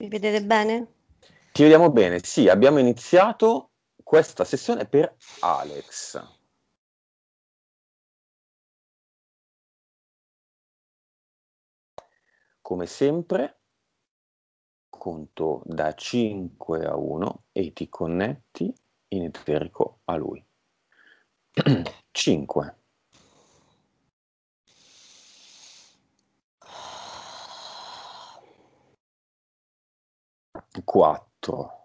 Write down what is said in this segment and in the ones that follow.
Mi vedete bene? Ti vediamo bene, sì, abbiamo iniziato questa sessione per Alex. Come sempre, conto da 5 a 1 e ti connetti in eterico a lui. 5. quattro.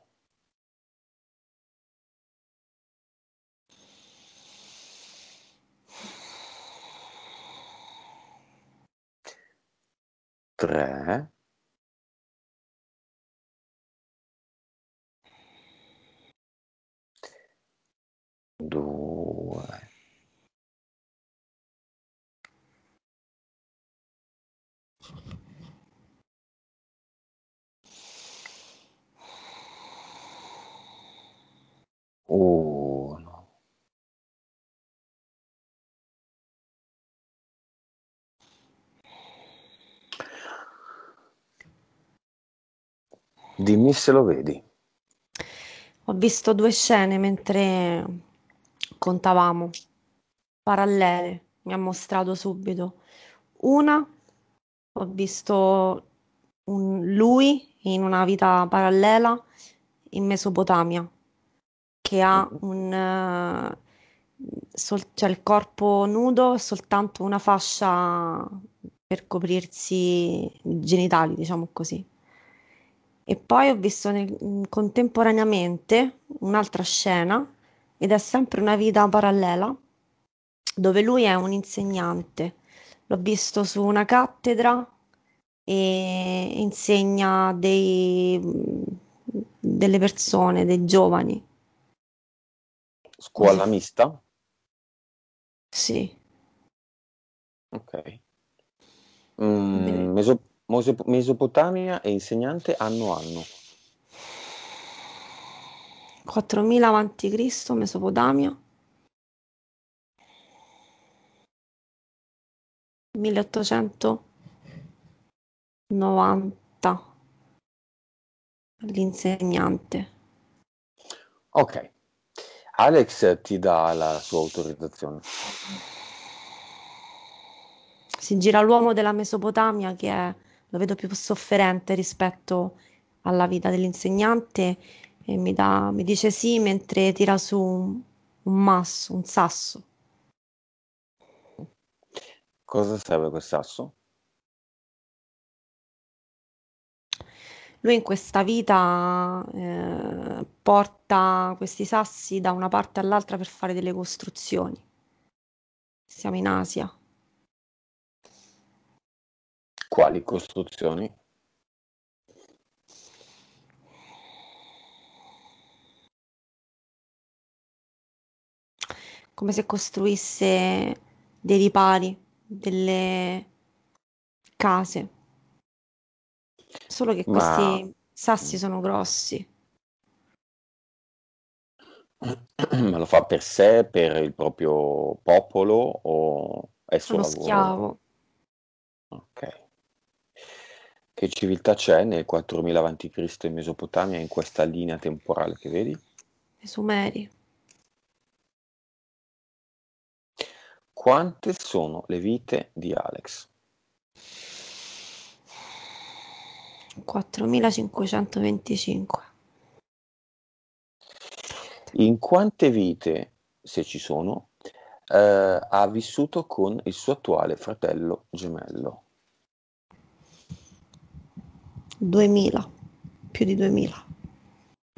Tre. Due. uno Dimmi se lo vedi. Ho visto due scene mentre contavamo, parallele, mi ha mostrato subito. Una, ho visto un, lui in una vita parallela in Mesopotamia che ha un, eh, sol- cioè il corpo nudo e soltanto una fascia per coprirsi i genitali, diciamo così. E poi ho visto nel, contemporaneamente un'altra scena ed è sempre una vita parallela dove lui è un insegnante. L'ho visto su una cattedra e insegna dei, delle persone, dei giovani. Scuola mm. mista? Sì. Ok. Mm, Meso- Mosop- Mesopotamia e insegnante anno anno. 4000 Cristo, Mesopotamia. 1890 l'insegnante. Ok, Alex ti dà la sua autorizzazione. Si gira l'uomo della Mesopotamia che è, lo vedo più sofferente rispetto alla vita dell'insegnante e mi, dà, mi dice sì mentre tira su un, un masso, un sasso. Cosa serve quel sasso? Lui in questa vita eh, porta questi sassi da una parte all'altra per fare delle costruzioni. Siamo in Asia. Quali costruzioni? Come se costruisse dei ripari, delle case. Solo che questi Ma... Mm. sassi sono grossi. Ma lo fa per sé, per il proprio popolo o è solo lavoro? schiavo. Ok. Che civiltà c'è nel 4000 a.C. in Mesopotamia in questa linea temporale che vedi? I Sumeri. Quante sono le vite di Alex? 4525. In quante vite, se ci sono, eh, ha vissuto con il suo attuale fratello gemello? 2000, più di 2000.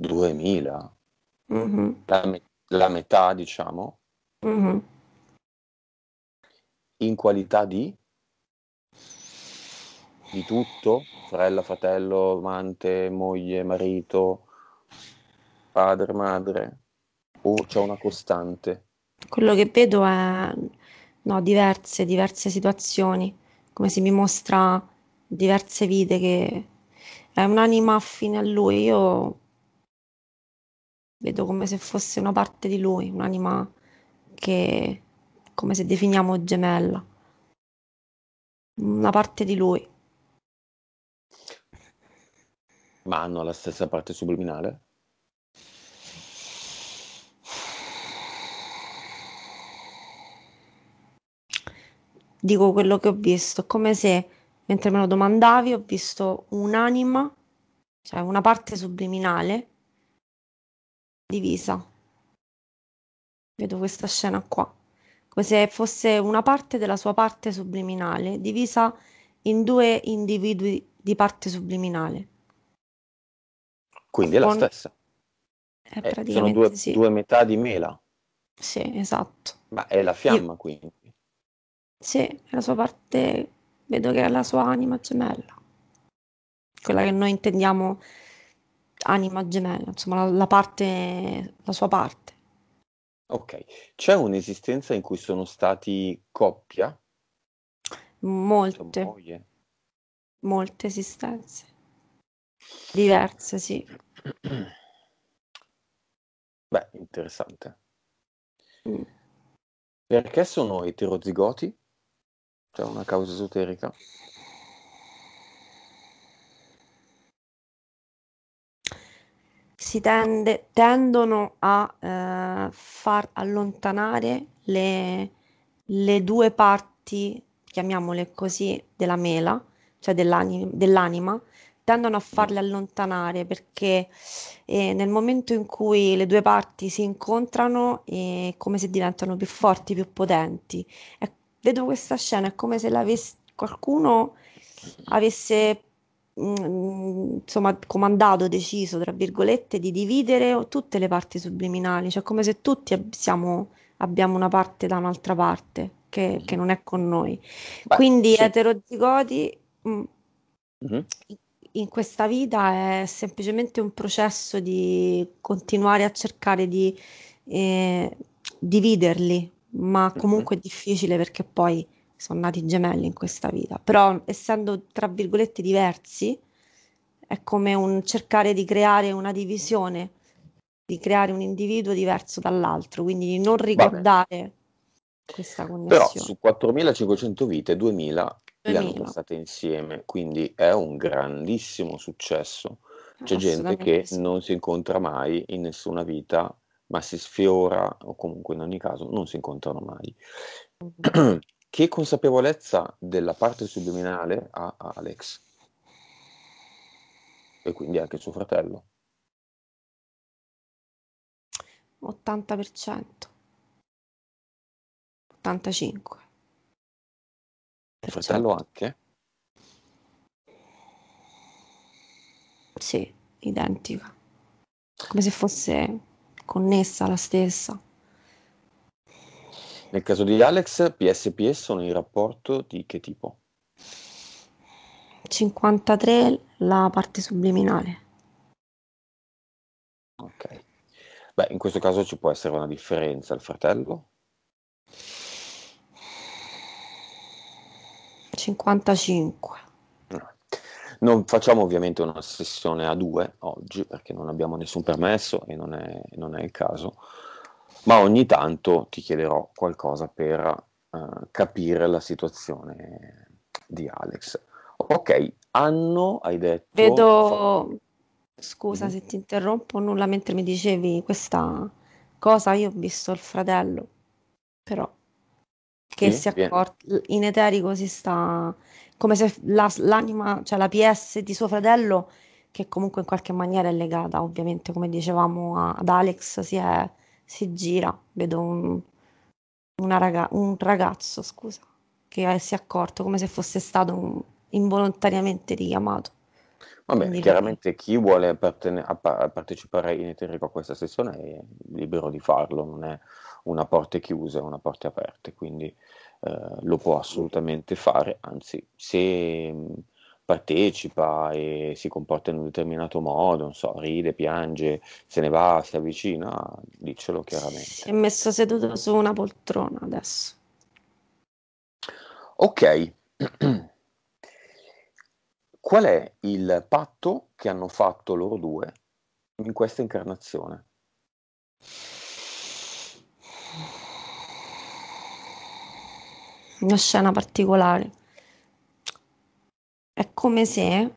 2000? Mm-hmm. La, la, metà, diciamo? Mm-hmm. In qualità di? di tutto, sorella, fratello, amante, moglie, marito, padre, madre, o c'è una costante? Quello che vedo è no, diverse, diverse situazioni, come se mi mostra diverse vite che è un'anima affine a lui, io vedo come se fosse una parte di lui, un'anima che come se definiamo gemella, una parte di lui. ma hanno la stessa parte subliminale? Dico quello che ho visto, come se mentre me lo domandavi ho visto un'anima, cioè una parte subliminale divisa. Vedo questa scena qua, come se fosse una parte della sua parte subliminale divisa in due individui di parte subliminale. Quindi è la stessa. È eh, eh, sono due, sì. due, metà di mela. Sì, esatto. Ma è la fiamma, Io... quindi. Sì, è la sua parte, vedo che è la sua anima gemella. Quella che noi intendiamo anima gemella, insomma, la, la parte, la sua parte. Ok, c'è un'esistenza in cui sono stati coppia? Molte. Cioè, Molte esistenze. Diverse, sì. Beh, interessante. Mm. Perché sono eterozigoti? C'è cioè, una causa esoterica? Si tende, tendono a eh, far allontanare le, le, due parti, chiamiamole così, della mela, cioè dell'anima, dell'anima tendono a farle allontanare perché eh, nel momento in cui le due parti si incontrano è come se diventano più forti, più potenti. È, vedo questa scena, è come se qualcuno avesse mm, mm, insomma comandato, deciso, tra virgolette, di dividere tutte le parti subliminali, cioè come se tutti siamo, abbiamo una parte da un'altra parte che, che non è con noi. Beh, Quindi sì. eterozigoti... Mm-hmm in questa vita è semplicemente un processo di continuare a cercare di eh, dividerli, ma mhm. comunque è difficile perché poi sono nati gemelli in questa vita, però essendo tra virgolette diversi è come un cercare di creare una divisione, di creare un individuo diverso dall'altro, quindi di non ricordare questa connessione. Però su 4500 vite 2000 hanno portata insieme, quindi è un grandissimo successo. C'è gente che non si incontra mai in nessuna vita, ma si sfiora o comunque in ogni caso non si incontrano mai. Mm-hmm. che consapevolezza della parte subliminale ha Alex? E quindi anche suo fratello. 80%. 85%. Il fratello anche? Sì, identica. Come se fosse connessa la stessa. Nel caso di Alex, PS PS sono in rapporto di che tipo? 53 la parte subliminale. Ok. Beh, in questo caso ci può essere una differenza. Il fratello? 55. Non facciamo ovviamente una sessione a due oggi perché non abbiamo nessun permesso e non è, non è il caso, ma ogni tanto ti chiederò qualcosa per uh, capire la situazione di Alex. Ok, anno hai detto... Vedo, scusa mhm. se ti interrompo, nulla mentre mi dicevi questa cosa, io ho visto il fratello, però che sì, si accorge in eterico si sta come se la, l'anima, cioè la PS di suo fratello, che comunque in qualche maniera è legata, ovviamente, come dicevamo a, ad Alex, si, è, si gira. Vedo un, raga, un ragazzo, scusa, che è, si è accorto come se fosse stato un, involontariamente richiamato. Vabbè, Quindi chiaramente chi vuole partene- a a partecipare in Eterico a questa sessione è libero di farlo, non è una porta chiusa e una porta aperta, quindi eh, lo può assolutamente fare, anzi se mm, partecipa e si comporta in un determinato modo, non so, ride, piange, se ne va, si avvicina, diccelo chiaramente. Si È messo seduto su una poltrona adesso. Ok. Qual è il patto che hanno fatto loro due in questa incarnazione? una scena particolare. È come se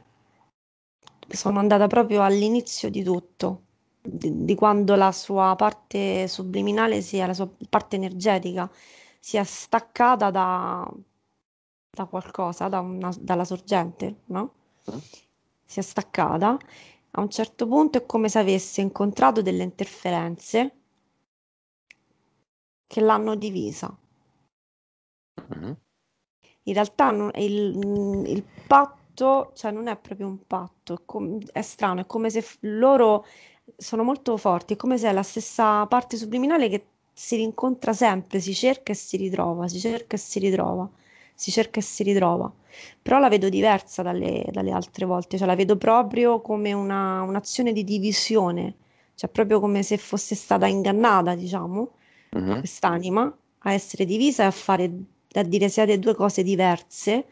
sono andata proprio all'inizio di tutto, di, di quando la sua parte subliminale, sia la sua parte energetica, si è staccata da, da qualcosa, da una, dalla sorgente, no? Si è staccata. A un certo punto è come se avesse incontrato delle interferenze che l'hanno divisa. Mm-hmm. In realtà non, il, mm, il, patto, cioè non è proprio un patto, è, com- è strano, è come se f- loro sono molto forti, è come se è la stessa parte subliminale che si rincontra sempre, si cerca e si ritrova, si cerca e si ritrova, si cerca e si ritrova. Però la vedo diversa dalle, dalle altre volte, cioè la vedo proprio come una, un'azione di divisione, cioè proprio come se fosse stata ingannata, diciamo, uh-huh. quest'anima, a essere divisa e a fare da dire siate due cose diverse,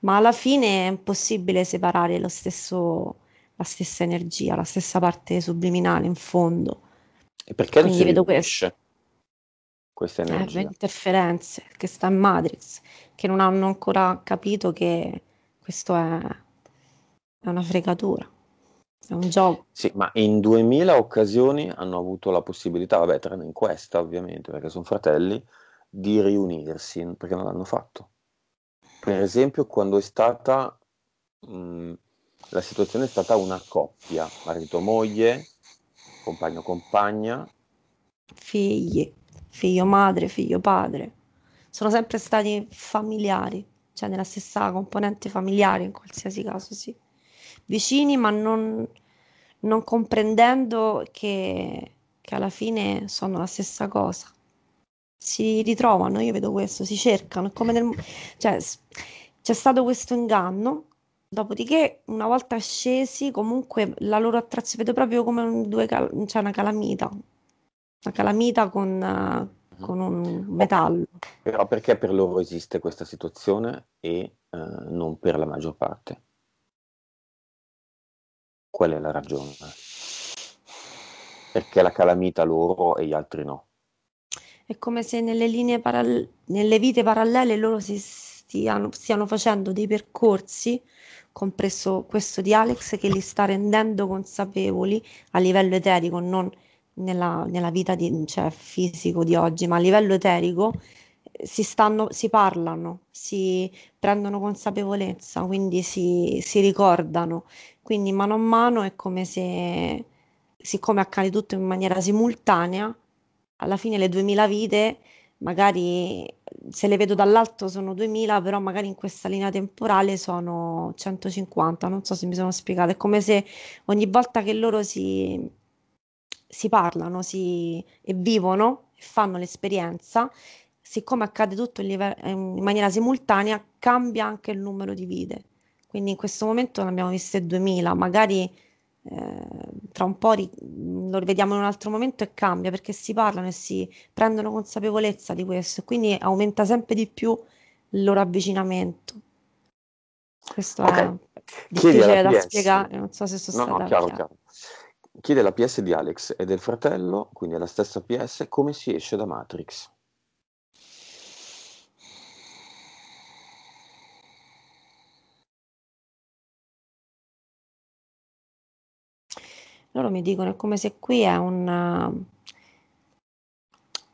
ma alla fine è impossibile separare lo stesso, la stessa energia, la stessa parte subliminale in fondo. E perché Quindi non si vedo questo? questa eh, energia? Eh, interferenze, che sta in Matrix, che non hanno ancora capito che questo è, è una fregatura. È un gioco. Sì, ma in duemila occasioni hanno avuto la possibilità, vabbè, tranne in questa ovviamente, perché sono fratelli, di riunirsi, perché non l'hanno fatto. Per esempio, quando è stata mh, mm, la situazione è stata una coppia, marito-moglie, compagno-compagna. Figli, figlio madre, figlio padre. Sono sempre stati familiari, cioè nella stessa componente familiare in qualsiasi caso, sì. Vicini, ma non, non comprendendo che, che alla fine sono la stessa cosa si ritrovano, io vedo questo, si cercano, come nel, cioè, c'è stato questo inganno, dopodiché una volta scesi comunque la loro attrazione, vedo proprio come un, due cal- cioè una calamita, una calamita con, uh, con un metallo. Però perché per loro esiste questa situazione e uh, non per la maggior parte? Qual è la ragione? Perché la calamita loro e gli altri no? È come se nelle, linee paral- nelle vite parallele loro si stiano, stiano facendo dei percorsi, compreso questo di Alex, che li sta rendendo consapevoli a livello eterico, non nella, nella vita di, cioè, fisico di oggi, ma a livello eterico si, stanno, si parlano, si prendono consapevolezza, quindi si, si, ricordano. Quindi mano a mano è come se, siccome accade tutto in maniera simultanea, alla fine le 2000 vite, magari se le vedo dall'alto sono 2000, però magari in questa linea temporale sono 150, non so se mi sono spiegata, è come se ogni volta che loro si, si parlano si, e vivono e fanno l'esperienza, siccome accade tutto in, live- in maniera simultanea, cambia anche il numero di vite. Quindi in questo momento ne abbiamo viste 2000, magari eh, tra un po' ri- lo rivediamo in un altro momento e cambia perché si parlano e si prendono consapevolezza di questo, quindi aumenta sempre di più il loro avvicinamento. Questo okay. è difficile da PS. spiegare, non so se sono no, stata no, chiaro, chiaro. Chiede la PS di Alex e del fratello, quindi è la stessa PS, come si esce da Matrix? loro mi dicono è come se qui è un,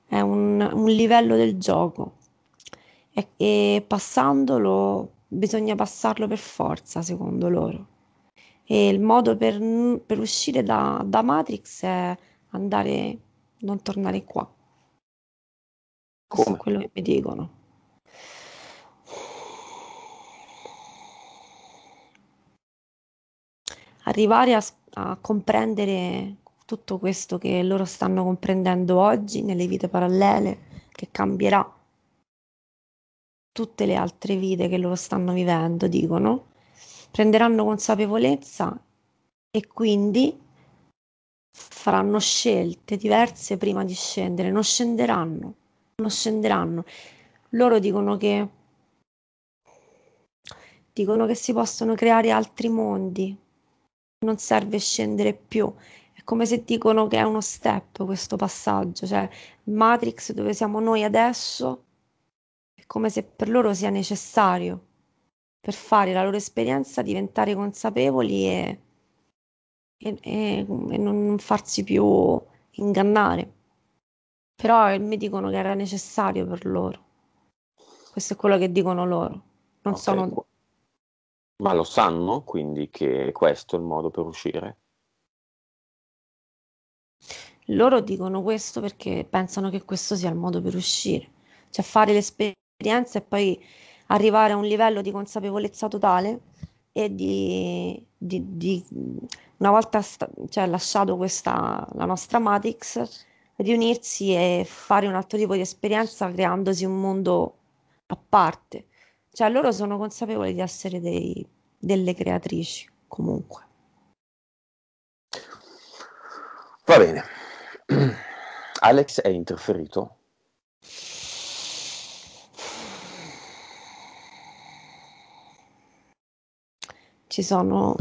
è un, un livello del gioco e, e passandolo bisogna passarlo per forza secondo loro e il modo per, per uscire da, da, Matrix è andare, non tornare qua. Questo è quello che mi dicono. arrivare a, a comprendere tutto questo che loro stanno comprendendo oggi nelle vite parallele, che cambierà tutte le altre vite che loro stanno vivendo, dicono, prenderanno consapevolezza e quindi faranno scelte diverse prima di scendere, non scenderanno, non scenderanno. Loro dicono che dicono che si possono creare altri mondi, non serve scendere più. È come se dicono che è uno step questo passaggio, cioè Matrix dove siamo noi adesso, è come se per loro sia necessario per fare la loro esperienza, diventare consapevoli e, e, e, e non farsi più ingannare. Però mi dicono che era necessario per loro. Questo è quello che dicono loro. Non okay. sono ma lo sanno quindi che questo è il modo per uscire? Loro dicono questo perché pensano che questo sia il modo per uscire, cioè fare l'esperienza e poi arrivare a un livello di consapevolezza totale e di, di, di una volta sta, cioè, lasciato questa, la nostra Matrix, riunirsi e fare un altro tipo di esperienza creandosi un mondo a parte cioè loro sono consapevoli di essere dei, delle creatrici comunque. Va bene. Alex è interferito? Ci sono...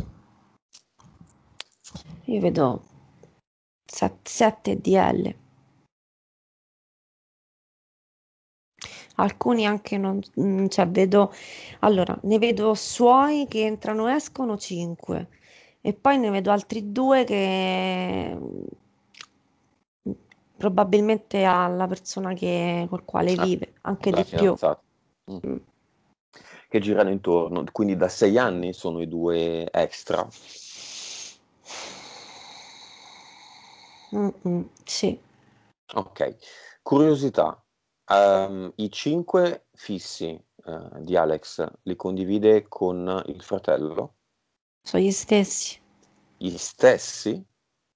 Io vedo 7 DL. alcuni anche non, mm, cioè vedo, allora ne vedo suoi che entrano e escono 5 e poi ne vedo altri due che mm, probabilmente alla persona che, col quale esatto. vive, anche esatto, di fidanzata. più. Esatto. Mm. Che girano intorno, quindi da sei anni sono i due extra. Mm-mm, sì. Ok, curiosità, Um, I cinque fissi uh, di Alex li condivide con il fratello? Sono gli stessi. Gli stessi?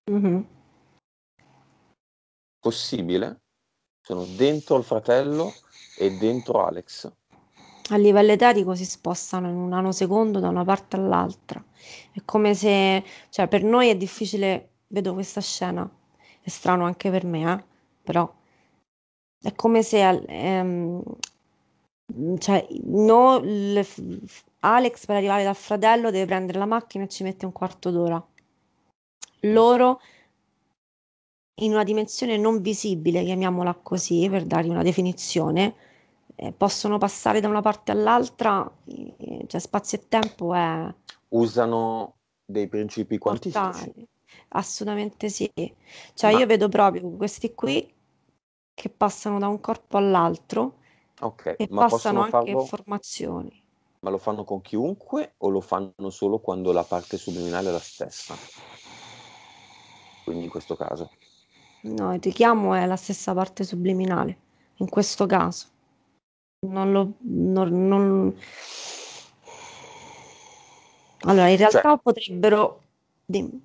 Mm-hmm. Possibile? Sono dentro il fratello e dentro Alex? a livello etatico si spostano in un nanosecondo da una parte all'altra. È come se, cioè per noi è difficile, vedo questa scena, è strano anche per me, eh? però è come se ehm, cioè, no, le, Alex per arrivare dal fratello deve prendere la macchina e ci mette un quarto d'ora. Loro in una dimensione non visibile, chiamiamola così per dargli una definizione, eh, possono passare da una parte all'altra, eh, cioè spazio e tempo è... Usano dei principi quantistici. Assolutamente sì. Cioè Ma... io vedo proprio questi qui che passano da un corpo all'altro okay, e ma passano anche farlo... informazioni. Ma lo fanno con chiunque o lo fanno solo quando la parte subliminale è la stessa? Quindi in questo caso. No, il richiamo è la stessa parte subliminale, in questo caso. Non lo... Non, non... Allora, in realtà cioè... potrebbero... Dimmi.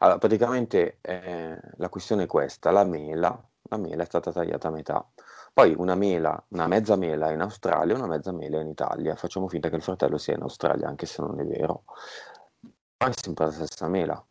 Allora, praticamente eh, la questione è questa, la mela la mela è stata tagliata a metà. Poi una mela, una mezza mela in Australia e una mezza mela in Italia. Facciamo finta che il fratello sia in Australia, anche se non è vero. Ma è sempre la stessa mela.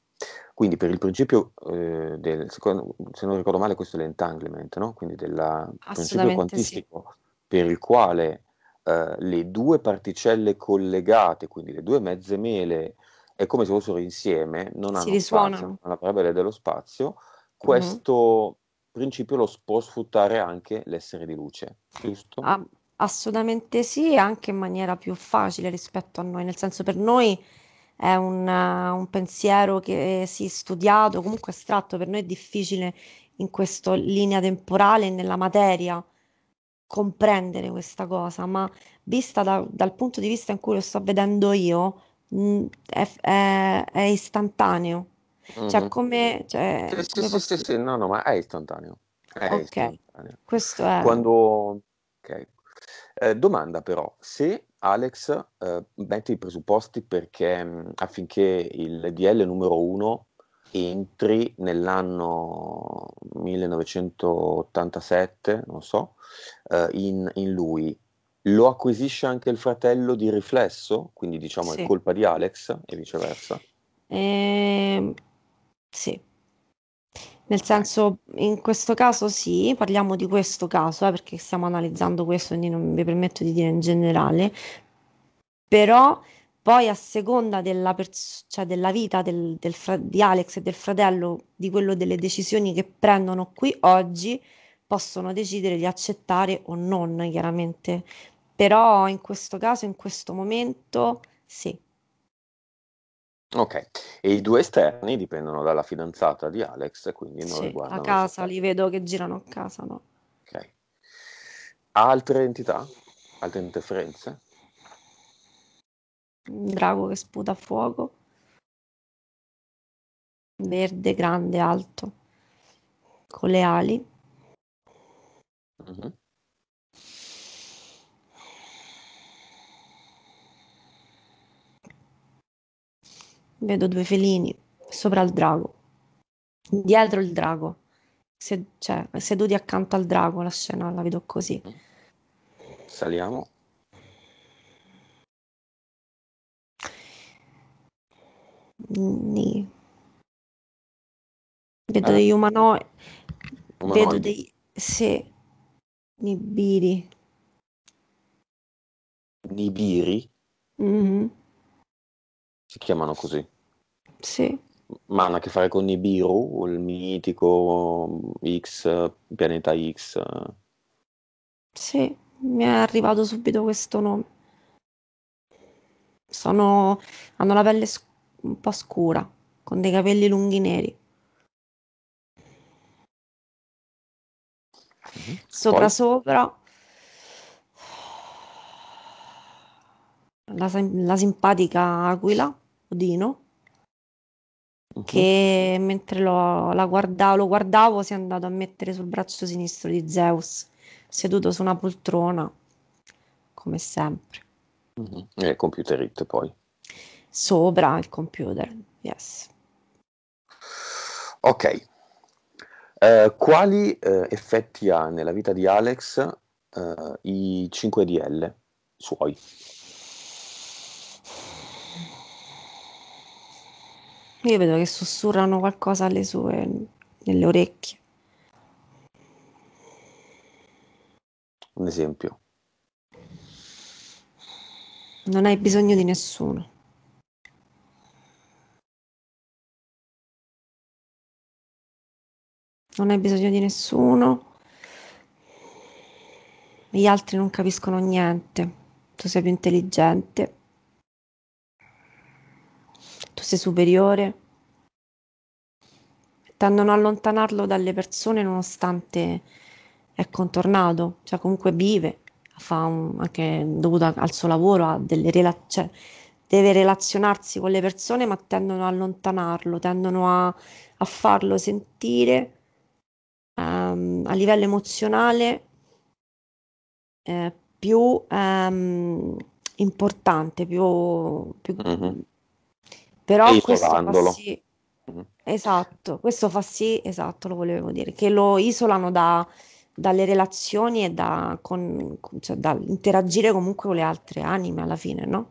Quindi per il principio, eh, del, secondo, se non ricordo male, questo è l'entanglement, no? quindi del principio quantistico sì. per il quale eh, le due particelle collegate, quindi le due mezze mele, è come se fossero insieme, non si hanno risuonano. spazio, non la parabella dello spazio, mm-hmm. questo... Mm-hmm principio lo può sfruttare anche l'essere di luce, giusto? Ah, assolutamente sì, anche in maniera più facile rispetto a noi, nel senso per noi è un, uh, un pensiero che si sì, è studiato, comunque astratto, per noi è difficile in questa linea temporale nella materia comprendere questa cosa, ma vista da, dal punto di vista in cui lo sto vedendo io, mh, mm, è, è, è istantaneo cioè, mm-hmm. Cioè, come... Cioè, sì, sì, posso... sì, sì, no, no, ma è istantaneo. È ok, istantaneo. questo è... Quando... Okay. Eh, domanda però, se Alex eh, mette i presupposti perché mh, mm, affinché il DL numero 1 entri nell'anno 1987, non so, eh, in, in, lui. Lo acquisisce anche il fratello di riflesso, quindi diciamo sì. è colpa di Alex e viceversa. Eh, sì. Nel senso, in questo caso sì, parliamo di questo caso, eh, perché stiamo analizzando questo, quindi non mi permetto di dire in generale, però poi a seconda della, pers- cioè della vita del, del fra- di Alex e del fratello, di quello delle decisioni che prendono qui oggi, possono decidere di accettare o non, chiaramente. Però in questo caso, in questo momento, sì. Ok, E i due esterni dipendono dalla fidanzata di Alex, quindi non sì, riguardano... a casa, li vedo che girano a casa, no. Ok. Altre entità? Altre interferenze? Un drago che sputa fuoco. Verde, grande, alto. Con le ali. Mm-hmm. vedo due felini sopra il drago, dietro il drago, Se, cioè, seduti accanto al drago, la scena la vedo così. Mm. Saliamo. Nì. Vedo ah. degli umano... umanoidi, vedo dei se nibiri. Nibiri? Mm-hmm. Si chiamano così. Sì. Ma hanno a che fare con Nibiru, il mitico X, pianeta X. Sì, mi è arrivato subito questo nome. Sono... hanno la pelle sc- un po' scura, con dei capelli lunghi neri. Mhm. Sopra Poi? sopra la, la simpatica Aquila, Odino, mhm. che mentre lo, guarda, lo guardavo si è andato a mettere sul braccio sinistro di Zeus, seduto su una poltrona, come sempre. Uh-huh. E il computer computerite poi? Sopra il computer, yes. Ok. Eh, quali eh, effetti ha nella vita di Alex eh, i 5DL suoi? Io vedo che sussurrano qualcosa alle sue, nelle orecchie. Un esempio. Non hai bisogno di nessuno. Non hai bisogno di nessuno. Gli altri non capiscono niente. Tu sei più intelligente forse superiore, tendono a allontanarlo dalle persone nonostante è contornato, cioè comunque vive, fa un, anche dovuto al suo lavoro, ha delle relazioni. Cioè, deve relazionarsi con le persone, ma tendono a allontanarlo, tendono a, a farlo sentire um, a livello emozionale eh, più um, importante, più, più, mm-hmm. Però e questo isolandolo. fa sì, mm-hmm. esatto, questo fa sì, esatto, lo volevo dire, che lo isolano da, dalle relazioni e da, con, cioè, interagire comunque con le altre anime alla fine, no?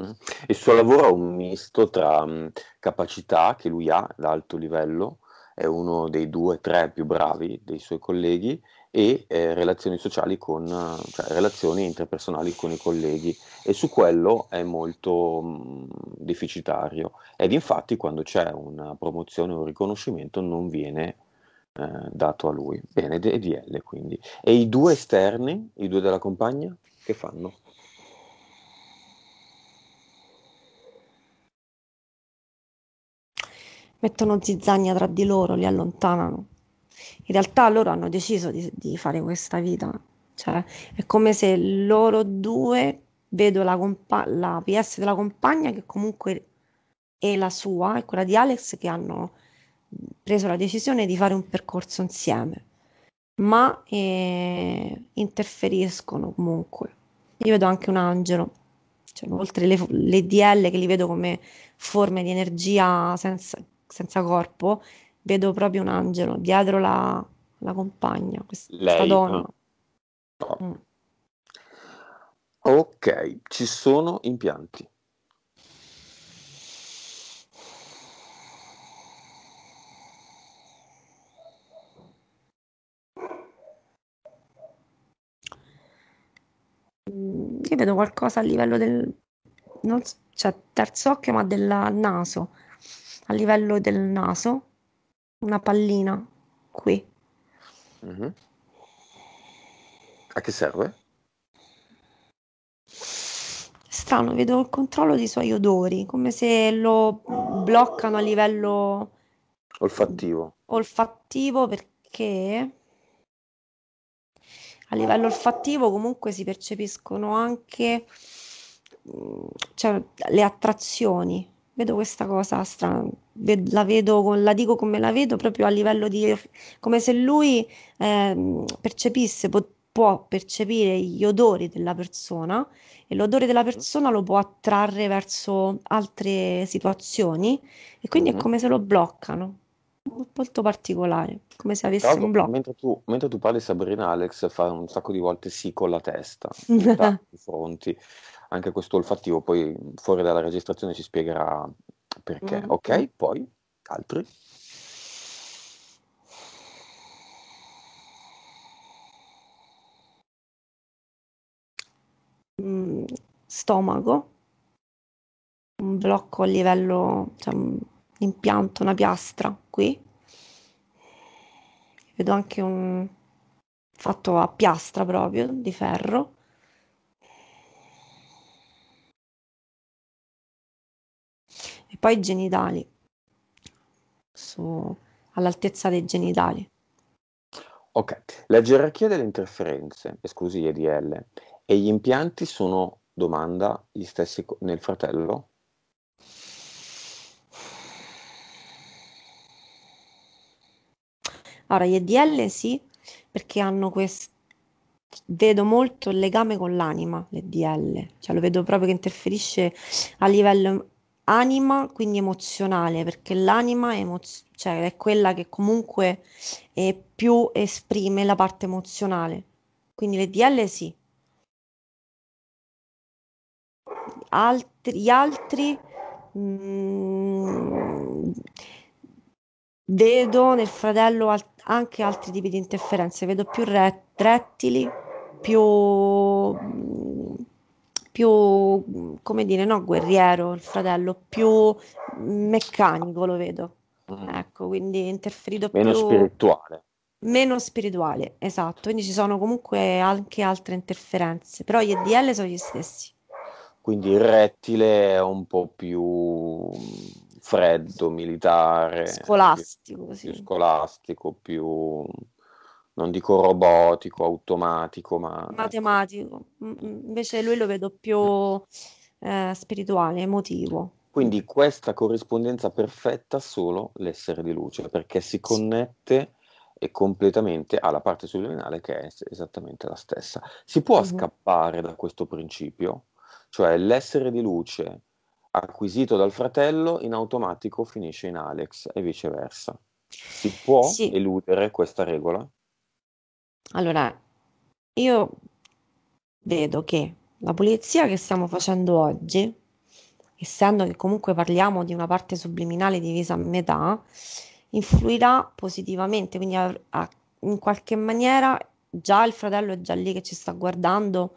Mm-hmm. Il suo lavoro è un misto tra um, capacità che lui ha ad alto livello, è uno dei due o tre più bravi dei suoi colleghi, e eh, relazioni sociali con, cioè relazioni interpersonali con i colleghi e su quello è molto mh, mm, deficitario ed infatti quando c'è una promozione o un riconoscimento non viene eh, dato a lui. Bene, DL quindi. E i due esterni, i due della compagna, che fanno? Mettono zizzagna tra di loro, li allontanano in realtà loro hanno deciso di, di fare questa vita. Cioè, è come se loro due vedo la, compa- la PS della compagna che comunque è la sua e quella di Alex che hanno preso la decisione di fare un percorso insieme, ma eh, interferiscono comunque. Io vedo anche un angelo, cioè, oltre le, le DL che li vedo come forme di energia senza, senza corpo, vedo proprio un angelo dietro la, la compagna, questa Lei, donna. No. Ah. Mm. Ok, ci sono impianti. Mm. Io vedo qualcosa a livello del non, cioè terzo occhio, ma del naso, a livello del naso una pallina qui. Mm-hmm. A che serve? Strano, vedo il controllo dei suoi odori, come se lo bloccano a livello olfattivo. Olfattivo perché a livello olfattivo comunque si percepiscono anche mm, cioè, le attrazioni vedo questa cosa strana, la vedo, la dico come la vedo proprio a livello di, come se lui eh, percepisse, può, può percepire gli odori della persona e l'odore della persona lo può attrarre verso altre situazioni e quindi mm-hmm. è come se lo bloccano. Molto particolare, come se avessi un blocco. Mentre tu, mentre tu, parli, Sabrina Alex fa un sacco di volte sì con la testa, in tanti fronti anche questo olfattivo, poi fuori dalla registrazione ci spiegherà perché. Mm. Ok, poi altri. Mm, stomaco, un blocco a livello, cioè un impianto, una piastra qui. Vedo anche un fatto a piastra proprio di ferro poi i genitali, su, all'altezza dei genitali. Ok, la gerarchia delle interferenze, esclusi gli EDL, e gli impianti sono, domanda, gli stessi nel fratello? Allora, gli EDL sì, perché hanno questo... Vedo molto il legame con l'anima, l'EDL, cioè lo vedo proprio che interferisce a livello anima, quindi emozionale, perché l'anima è, emoz- cioè è quella che comunque è più esprime la parte emozionale. Quindi le DL sì. Altri, gli altri mh, mm, vedo nel fratello alt- anche altri tipi di interferenze, vedo più re- rettili, più più, come dire, no, guerriero il fratello, più mm, meccanico lo vedo. Mm. Ecco, quindi interferito meno più... spirituale. Meno spirituale, esatto. Quindi ci sono comunque anche altre interferenze, però gli EDL sono gli stessi. Quindi il rettile è un po' più mm, freddo, militare. Scolastico, più, sì. più scolastico, più non dico robotico, automatico, ma... Matematico, invece lui lo vedo più eh, spirituale, emotivo. Quindi questa corrispondenza perfetta solo l'essere di luce, perché si connette e completamente alla parte subliminale che è esattamente la stessa. Si può uh-huh. scappare da questo principio, cioè l'essere di luce acquisito dal fratello in automatico finisce in Alex e viceversa. Si può sì. eludere questa regola? Allora, io vedo che la pulizia che stiamo facendo oggi, essendo che comunque parliamo di una parte subliminale divisa a metà, influirà positivamente, quindi a, a, in qualche maniera già il fratello è già lì che ci sta guardando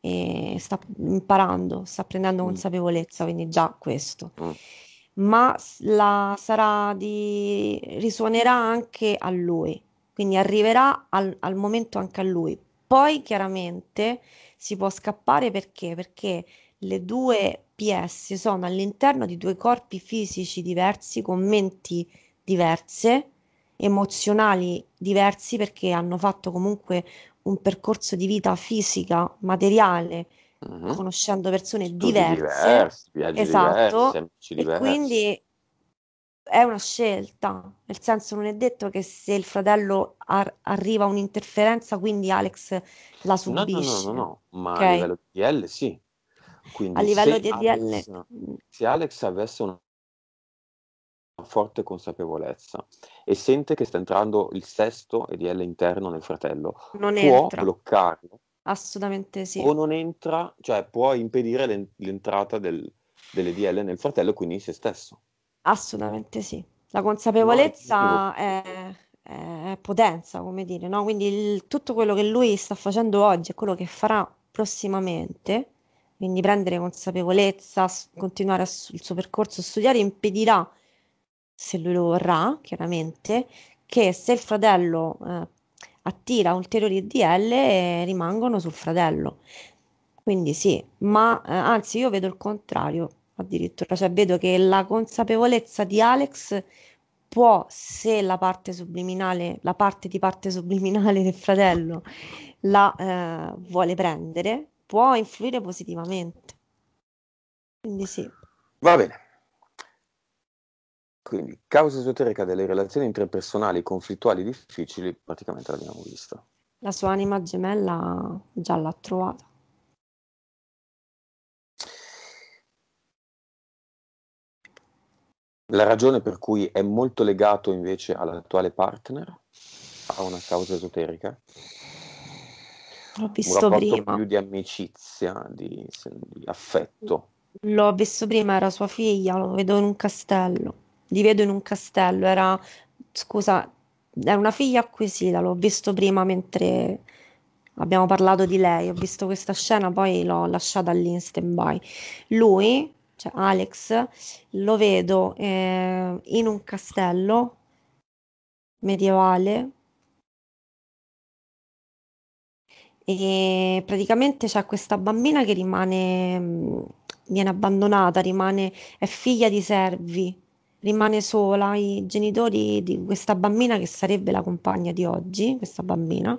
e sta imparando, sta prendendo mm. consapevolezza, quindi già questo. Mm. Ma la, sarà di, risuonerà anche a lui, quindi arriverà al, al momento anche a lui. Poi chiaramente si può scappare perché? Perché le due PS sono all'interno di due corpi fisici diversi, con menti diverse, emozionali diversi perché hanno fatto comunque un percorso di vita fisica, materiale, mm-hmm. conoscendo persone Studi diverse. Diversi, esatto. Diversi, e quindi è una scelta, nel senso non è detto che se il fratello ar- arriva un'interferenza, quindi Alex la subisce. No, no, no, no, no. ma okay. a livello di DL sì. Quindi a livello di Alex, mm. se Alex avesse una forte consapevolezza e sente che sta entrando il sesto EDL interno nel fratello, non può entra. bloccarlo. Assolutamente sì. O non entra, cioè può impedire l'entrata del, dell'EDL nel fratello, quindi in se stesso. Assolutamente sì. La consapevolezza no, è, è, è, potenza, come dire, no? Quindi il, tutto quello che lui sta facendo oggi e quello che farà prossimamente, quindi prendere consapevolezza, continuare il suo percorso, studiare, impedirà, se lui lo vorrà, chiaramente, che se il fratello eh, attira ulteriori DL eh, rimangono sul fratello. Quindi sì, ma eh, anzi io vedo il contrario, addirittura, cioè vedo che la consapevolezza di Alex può, se la parte subliminale, la parte di parte subliminale del fratello la eh, vuole prendere, può influire positivamente. Quindi sì. Va bene. Quindi causa esoterica delle relazioni interpersonali conflittuali difficili, praticamente l'abbiamo vista. La sua anima gemella già l'ha trovata. La ragione per cui è molto legato invece all'attuale partner, a una causa esoterica. L'ho visto un prima. più di amicizia, di, di, affetto. L'ho visto prima, era sua figlia, lo vedo in un castello. Li vedo in un castello, era, scusa, era una figlia acquisita, l'ho visto prima mentre abbiamo parlato di lei, ho visto questa scena, poi l'ho lasciata lì in stand-by. Lui cioè Alex, lo vedo eh, in un castello medievale e praticamente c'è questa bambina che rimane, mm, viene abbandonata, rimane, è figlia di servi, rimane sola, i genitori di questa bambina che sarebbe la compagna di oggi, questa bambina,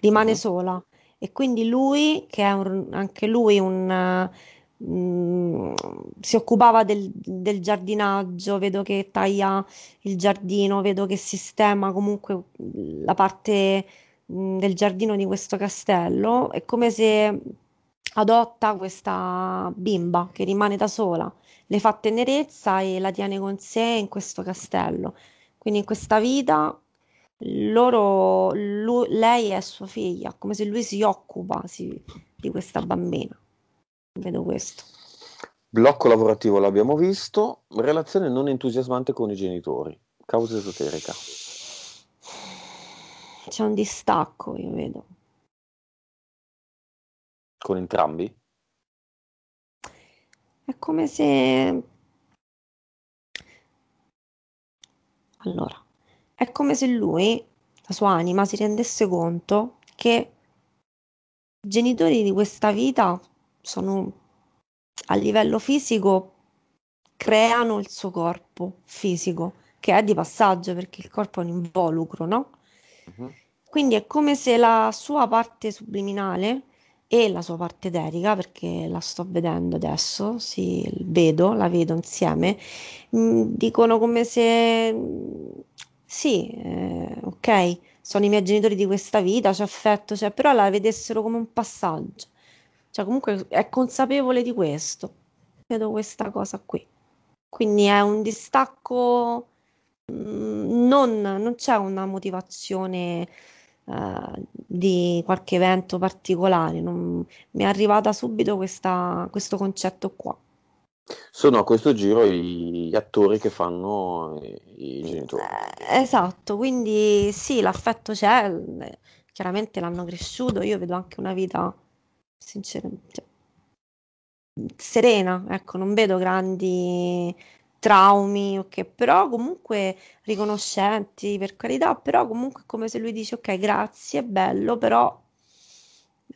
rimane sola e quindi lui, che è un, anche lui un... Uh, Mm, si occupava del, del, giardinaggio, vedo che taglia il giardino, vedo che sistema comunque mm, la parte mh, mm, del giardino di questo castello, è come se adotta questa bimba che rimane da sola, le fa tenerezza e la tiene con sé in questo castello. Quindi in questa vita loro, lui, lei è sua figlia, come se lui si occupa si, di questa bambina vedo questo. Blocco lavorativo l'abbiamo visto, relazione non entusiasmante con i genitori, causa esoterica. C'è un distacco, io vedo. Con entrambi? È come se... Allora, è come se lui, la sua anima, si rendesse conto che i genitori di questa vita sono a livello fisico creano il suo corpo fisico che è di passaggio perché il corpo è un involucro, no? Mhm. Quindi è come se la sua parte subliminale e la sua parte eterica, perché la sto vedendo adesso, sì, vedo, la vedo insieme, mm, dicono come se sì, eh, ok, sono i miei genitori di questa vita, c'è affetto, c'è, però la vedessero come un passaggio cioè comunque è consapevole di questo, vedo questa cosa qui. Quindi è un distacco, mm, non, non c'è una motivazione eh, di qualche evento particolare, non, mi è arrivata subito questa, questo concetto qua. Sono a questo giro gli attori che fanno i, i genitori. Eh, esatto, quindi sì, l'affetto c'è, eh, chiaramente l'hanno cresciuto, io vedo anche una vita sinceramente serena, ecco, non vedo grandi traumi, ok, però comunque riconoscenti per carità, però comunque è come se lui dice ok, grazie, è bello, però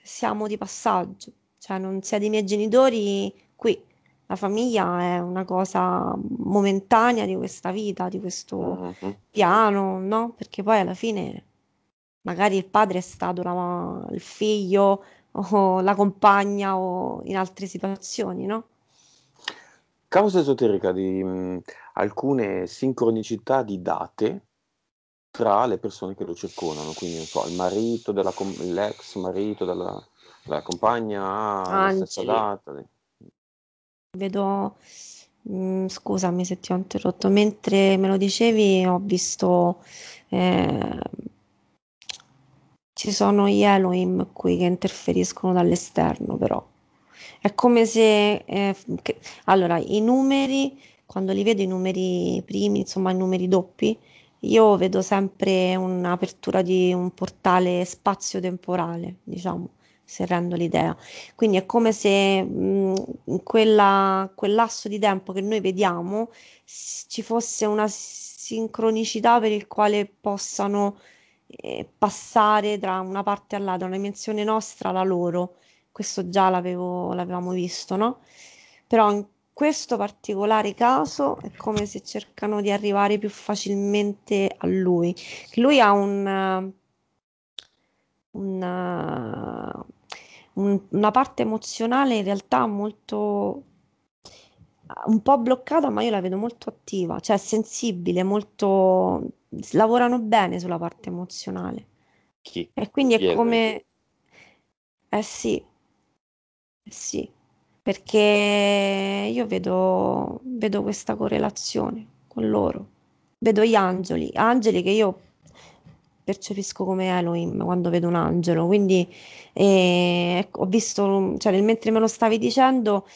siamo di passaggio, cioè non sia i miei genitori qui. La famiglia è una cosa momentanea di questa vita, di questo mm-hmm. piano, no? Perché poi alla fine magari il padre è stato la, il figlio o la compagna o in altre situazioni, no? Causa esoterica di mh, mm, alcune sincronicità di date tra le persone che lo circondano, quindi non so, il marito, della com- l'ex marito della, della compagna ha ah, la stessa data. Vedo, mh, mm, scusami se ti ho interrotto, mentre me lo dicevi ho visto eh, ci sono gli Elohim qui che interferiscono dall'esterno, però. È come se... Eh, che, allora, i numeri, quando li vedo i numeri primi, insomma i numeri doppi, io vedo sempre un'apertura di un portale spazio-temporale, diciamo, se rendo l'idea. Quindi è come se mh, quel lasso di tempo che noi vediamo ci fosse una sincronicità per il quale possano passare da una parte all'altra, una dimensione nostra alla loro. Questo già l'avevamo visto, no? Però in questo particolare caso è come se cercano di arrivare più facilmente a lui. lui ha un, una, un, una parte emozionale in realtà molto un po' bloccata, ma io la vedo molto attiva, cioè sensibile, molto lavorano bene sulla parte emozionale. Chi? E quindi è Chi come... È eh sì, eh sì, perché io vedo, vedo questa correlazione con loro. Vedo gli angeli, angeli che io percepisco come Elohim quando vedo un angelo. Quindi eh, ecco, ho visto, cioè, mentre me lo stavi dicendo,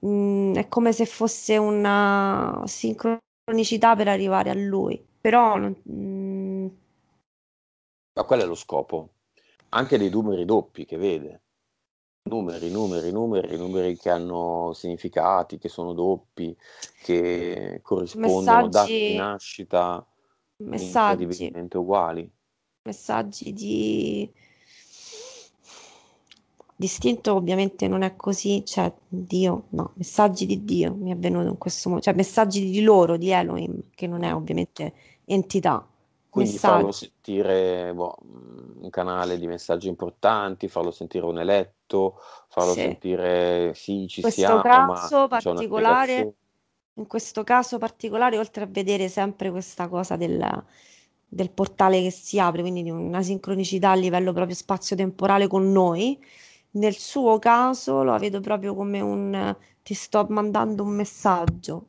mh, mm, è come se fosse una sincronicità per arrivare a lui però... Mh... Mm, Ma quello è lo scopo, anche dei numeri doppi che vede. Numeri, numeri, numeri, numeri che hanno significati, che sono doppi, che corrispondono a dati di nascita messaggi, uguali. Messaggi di Distinto ovviamente non è così, cioè Dio, no, messaggi di Dio mi è venuto in questo modo, cioè messaggi di loro, di Elohim, che non è ovviamente entità. Quindi messaggi. farlo sentire boh, mm, un canale di messaggi importanti, farlo sentire un eletto, farlo sì. sentire sì, ci questo siamo. Caso particolare, in questo caso particolare, oltre a vedere sempre questa cosa della, del portale che si apre, quindi di una sincronicità a livello proprio spazio-temporale con noi, nel suo caso lo vedo proprio come un ti sto mandando un messaggio,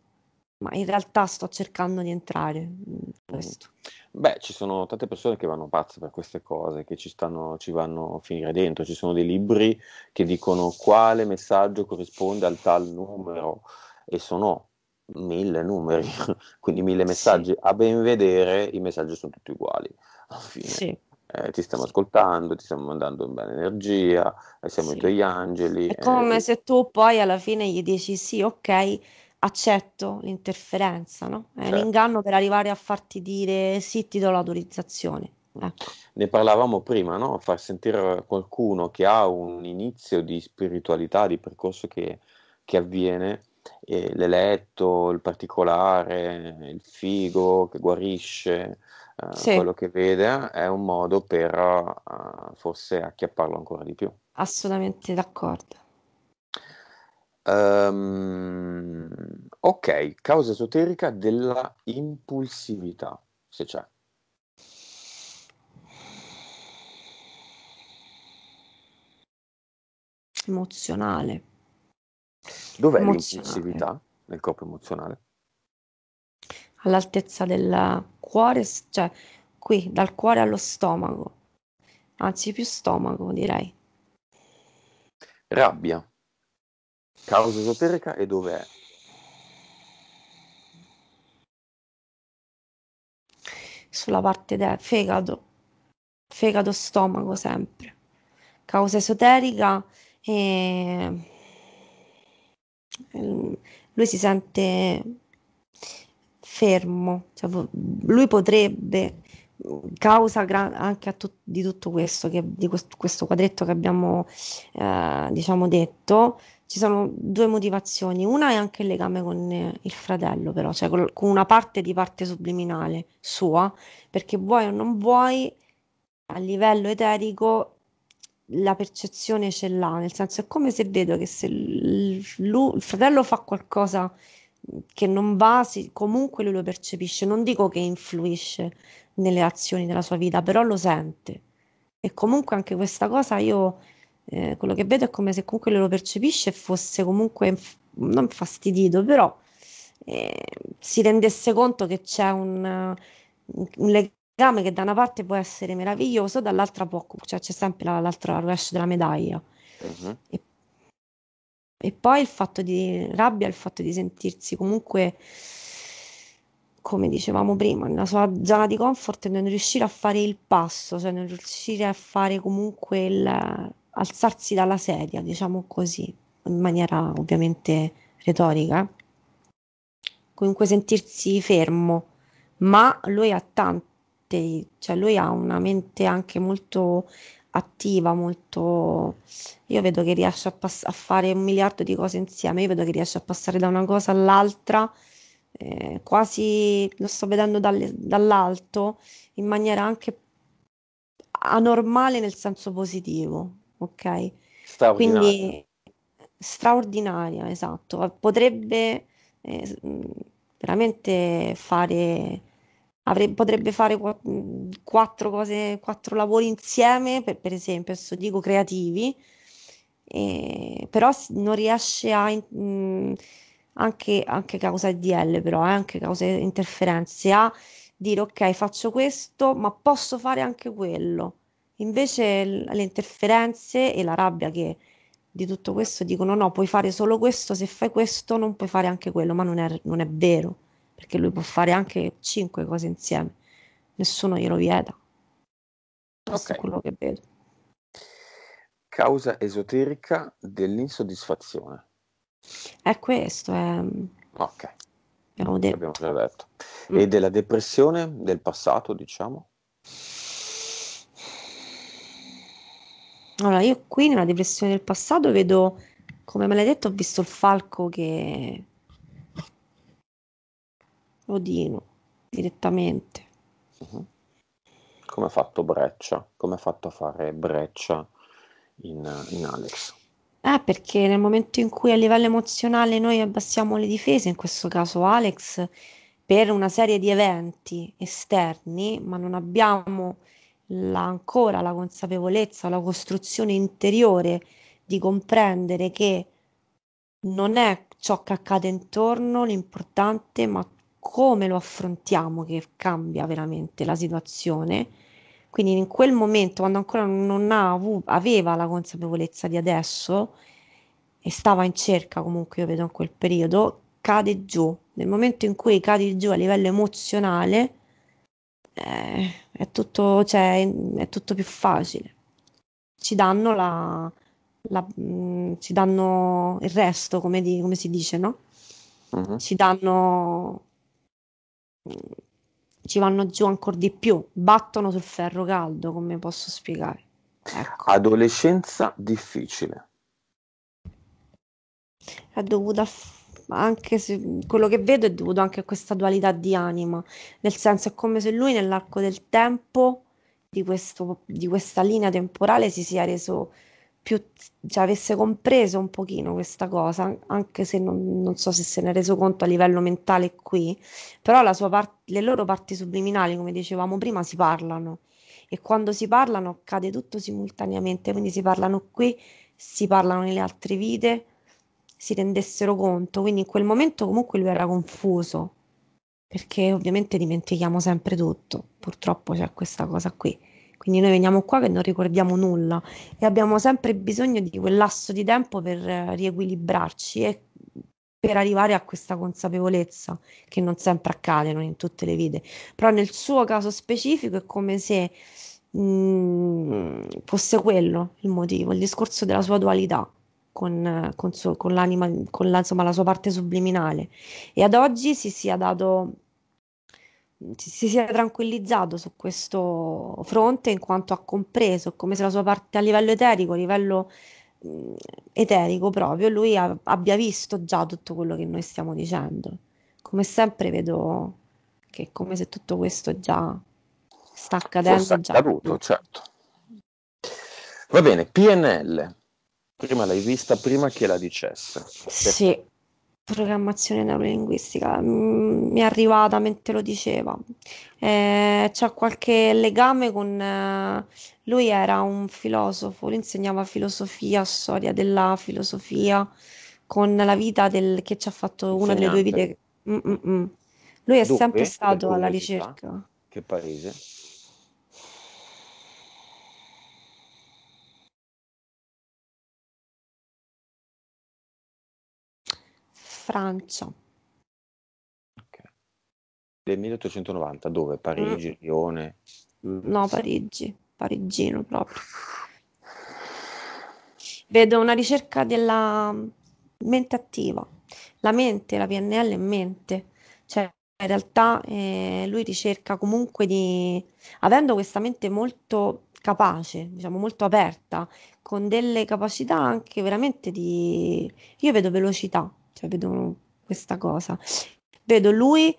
ma in realtà sto cercando di entrare. Mm, questo. Beh, ci sono tante persone che vanno pazze per queste cose, che ci, stanno, ci vanno a finire dentro. Ci sono dei libri che dicono quale messaggio corrisponde al tal numero e sono mille numeri, quindi mille messaggi. Sì. A ben vedere i messaggi sono tutti uguali. Alla fine. Sì eh, ti stiamo ascoltando, ti stiamo mandando in bella energia, eh, siamo sì. i tuoi angeli. È eh, come eh, se tu poi alla fine gli dici sì, ok, accetto l'interferenza, no? È certo. un inganno per arrivare a farti dire sì, ti do l'autorizzazione. Ecco. Ne parlavamo prima, no? Far sentire qualcuno che ha un inizio di spiritualità, di percorso che, che avviene, eh, l'eletto, il particolare, il figo che guarisce, eh, sì. quello che vede, è un modo per uh, forse acchiapparlo ancora di più. Assolutamente d'accordo. Um, ok, causa esoterica della impulsività, se c'è. Emozionale. Dov'è emozionale. l'impulsività nel corpo emozionale? all'altezza del cuore, cioè qui dal cuore allo stomaco, anzi più stomaco direi. Rabbia, causa esoterica e dov'è? Sulla parte del fegato, fegato stomaco sempre. Causa esoterica e ehm, lui si sente fermo, cioè, lui potrebbe, causa gra- anche tut- di tutto questo, che, di quest- questo quadretto che abbiamo eh, diciamo detto, ci sono due motivazioni. Una è anche il legame con eh, il fratello, però, cioè col- con una parte di parte subliminale sua, perché vuoi o non vuoi, a livello eterico la percezione ce l'ha, nel senso è come se vedo che se l- l- il fratello fa qualcosa che non va, si, comunque lui lo percepisce. Non dico che influisce nelle azioni della sua vita, però lo sente. E comunque anche questa cosa io eh, quello che vedo è come se comunque lui lo percepisce e fosse comunque inf- non fastidito, però eh, si rendesse conto che c'è un, un, legame che da una parte può essere meraviglioso, dall'altra può, cioè c'è sempre la, l'altra rovescio della medaglia. Uh-huh. E e poi il fatto di rabbia, il fatto di sentirsi comunque, come dicevamo prima, nella sua zona di comfort e non riuscire a fare il passo, cioè non riuscire a fare comunque il alzarsi dalla sedia, diciamo così, in maniera ovviamente retorica, comunque sentirsi fermo, ma lui ha tante, cioè lui ha una mente anche molto attiva, molto... Io vedo che riesce a, pass- a, fare un miliardo di cose insieme, io vedo che riesce a passare da una cosa all'altra, eh, quasi lo sto vedendo dalle, dall'alto, in maniera anche anormale nel senso positivo, ok? Straordinaria. Quindi straordinaria, esatto. Potrebbe eh, veramente fare avrebbe, potrebbe fare mhmm, quattro cose, quattro lavori insieme, per, per esempio, adesso dico creativi, eh, però non riesce a... Mh, mhmm, anche, anche causa DL, però, eh, anche causa interferenze, a dire ok, faccio questo, ma posso fare anche quello. Invece l- le interferenze e la rabbia che di tutto questo dicono no, puoi fare solo questo, se fai questo non puoi fare anche quello, ma non è, non è vero perché lui può fare anche cinque cose insieme, nessuno glielo vieta. Questo okay. è quello che vedo. Causa esoterica dell'insoddisfazione. È questo, è... Mm, ok. Abbiamo detto. Abbiamo già detto. Mm. E della depressione del passato, diciamo? Allora, io qui nella depressione del passato vedo, come me l'hai detto, ho visto il falco che Odino direttamente. Uh-huh. Come ha fatto Breccia? Come ha fatto a fare Breccia in, in Alex? Eh, perché nel momento in cui a livello emozionale noi abbassiamo le difese, in questo caso Alex, per una serie di eventi esterni, ma non abbiamo la, ancora la consapevolezza, la costruzione interiore di comprendere che non è ciò che accade intorno l'importante, ma come lo affrontiamo che cambia veramente la situazione. Quindi in quel momento, quando ancora non avuto, aveva la consapevolezza di adesso e stava in cerca comunque, io vedo in quel periodo, cade giù. Nel momento in cui cadi giù a livello emozionale, eh, è, tutto, cioè, è tutto più facile. Ci danno, la, la, mh, mm, ci danno il resto, come, di, come si dice, no? Uh-huh. Ci danno Mm. ci vanno giù ancora di più, battono sul ferro caldo, come posso spiegare. Ecco. Adolescenza difficile. È dovuta anche se quello che vedo è dovuto anche a questa dualità di anima, nel senso è come se lui nell'arco del tempo di, questo, di questa linea temporale si sia reso più cioè, avesse compreso un pochino questa cosa, anche se non, non, so se se ne è reso conto a livello mentale qui, però la sua part- le loro parti subliminali, come dicevamo prima, si parlano e quando si parlano accade tutto simultaneamente, quindi si parlano qui, si parlano nelle altre vite, si rendessero conto, quindi in quel momento comunque lui era confuso, perché ovviamente dimentichiamo sempre tutto, purtroppo c'è questa cosa qui. Quindi noi veniamo qua che non ricordiamo nulla e abbiamo sempre bisogno di quel lasso di tempo per eh, riequilibrarci e per arrivare a questa consapevolezza che non sempre accade, non in tutte le vite, però nel suo caso specifico è come se mh, mm, fosse quello il motivo, il discorso della sua dualità con, eh, con, suo, con l'anima, con la, insomma, la sua parte subliminale e ad oggi si sia dato si sia tranquillizzato su questo fronte in quanto ha compreso come se la sua parte a livello eterico, a livello mh, mm, eterico proprio, lui a, abbia visto già tutto quello che noi stiamo dicendo. Come sempre vedo che è come se tutto questo già sta accadendo. Già. accaduto, certo. Va bene, PNL. Prima l'hai vista prima che la dicesse. Sì programmazione neurolinguistica, mm, mi è arrivata mentre lo diceva. Eh, c'ha qualche legame con... Eh, lui era un filosofo, lui insegnava filosofia, storia della filosofia, con la vita del, che ci ha fatto una delle due vite. Mm, mm, mm, Lui è Dunque, sempre stato alla ricerca. Che paese? Francia. Okay. Del 1890, dove? Parigi, mm. Lione? No, Parigi, parigino proprio. Vedo una ricerca della mente attiva. La mente, la PNL è mente. Cioè, in realtà eh, lui ricerca comunque di, avendo questa mente molto capace, diciamo molto aperta, con delle capacità anche veramente di, io vedo velocità, cioè vedo questa cosa. Vedo lui,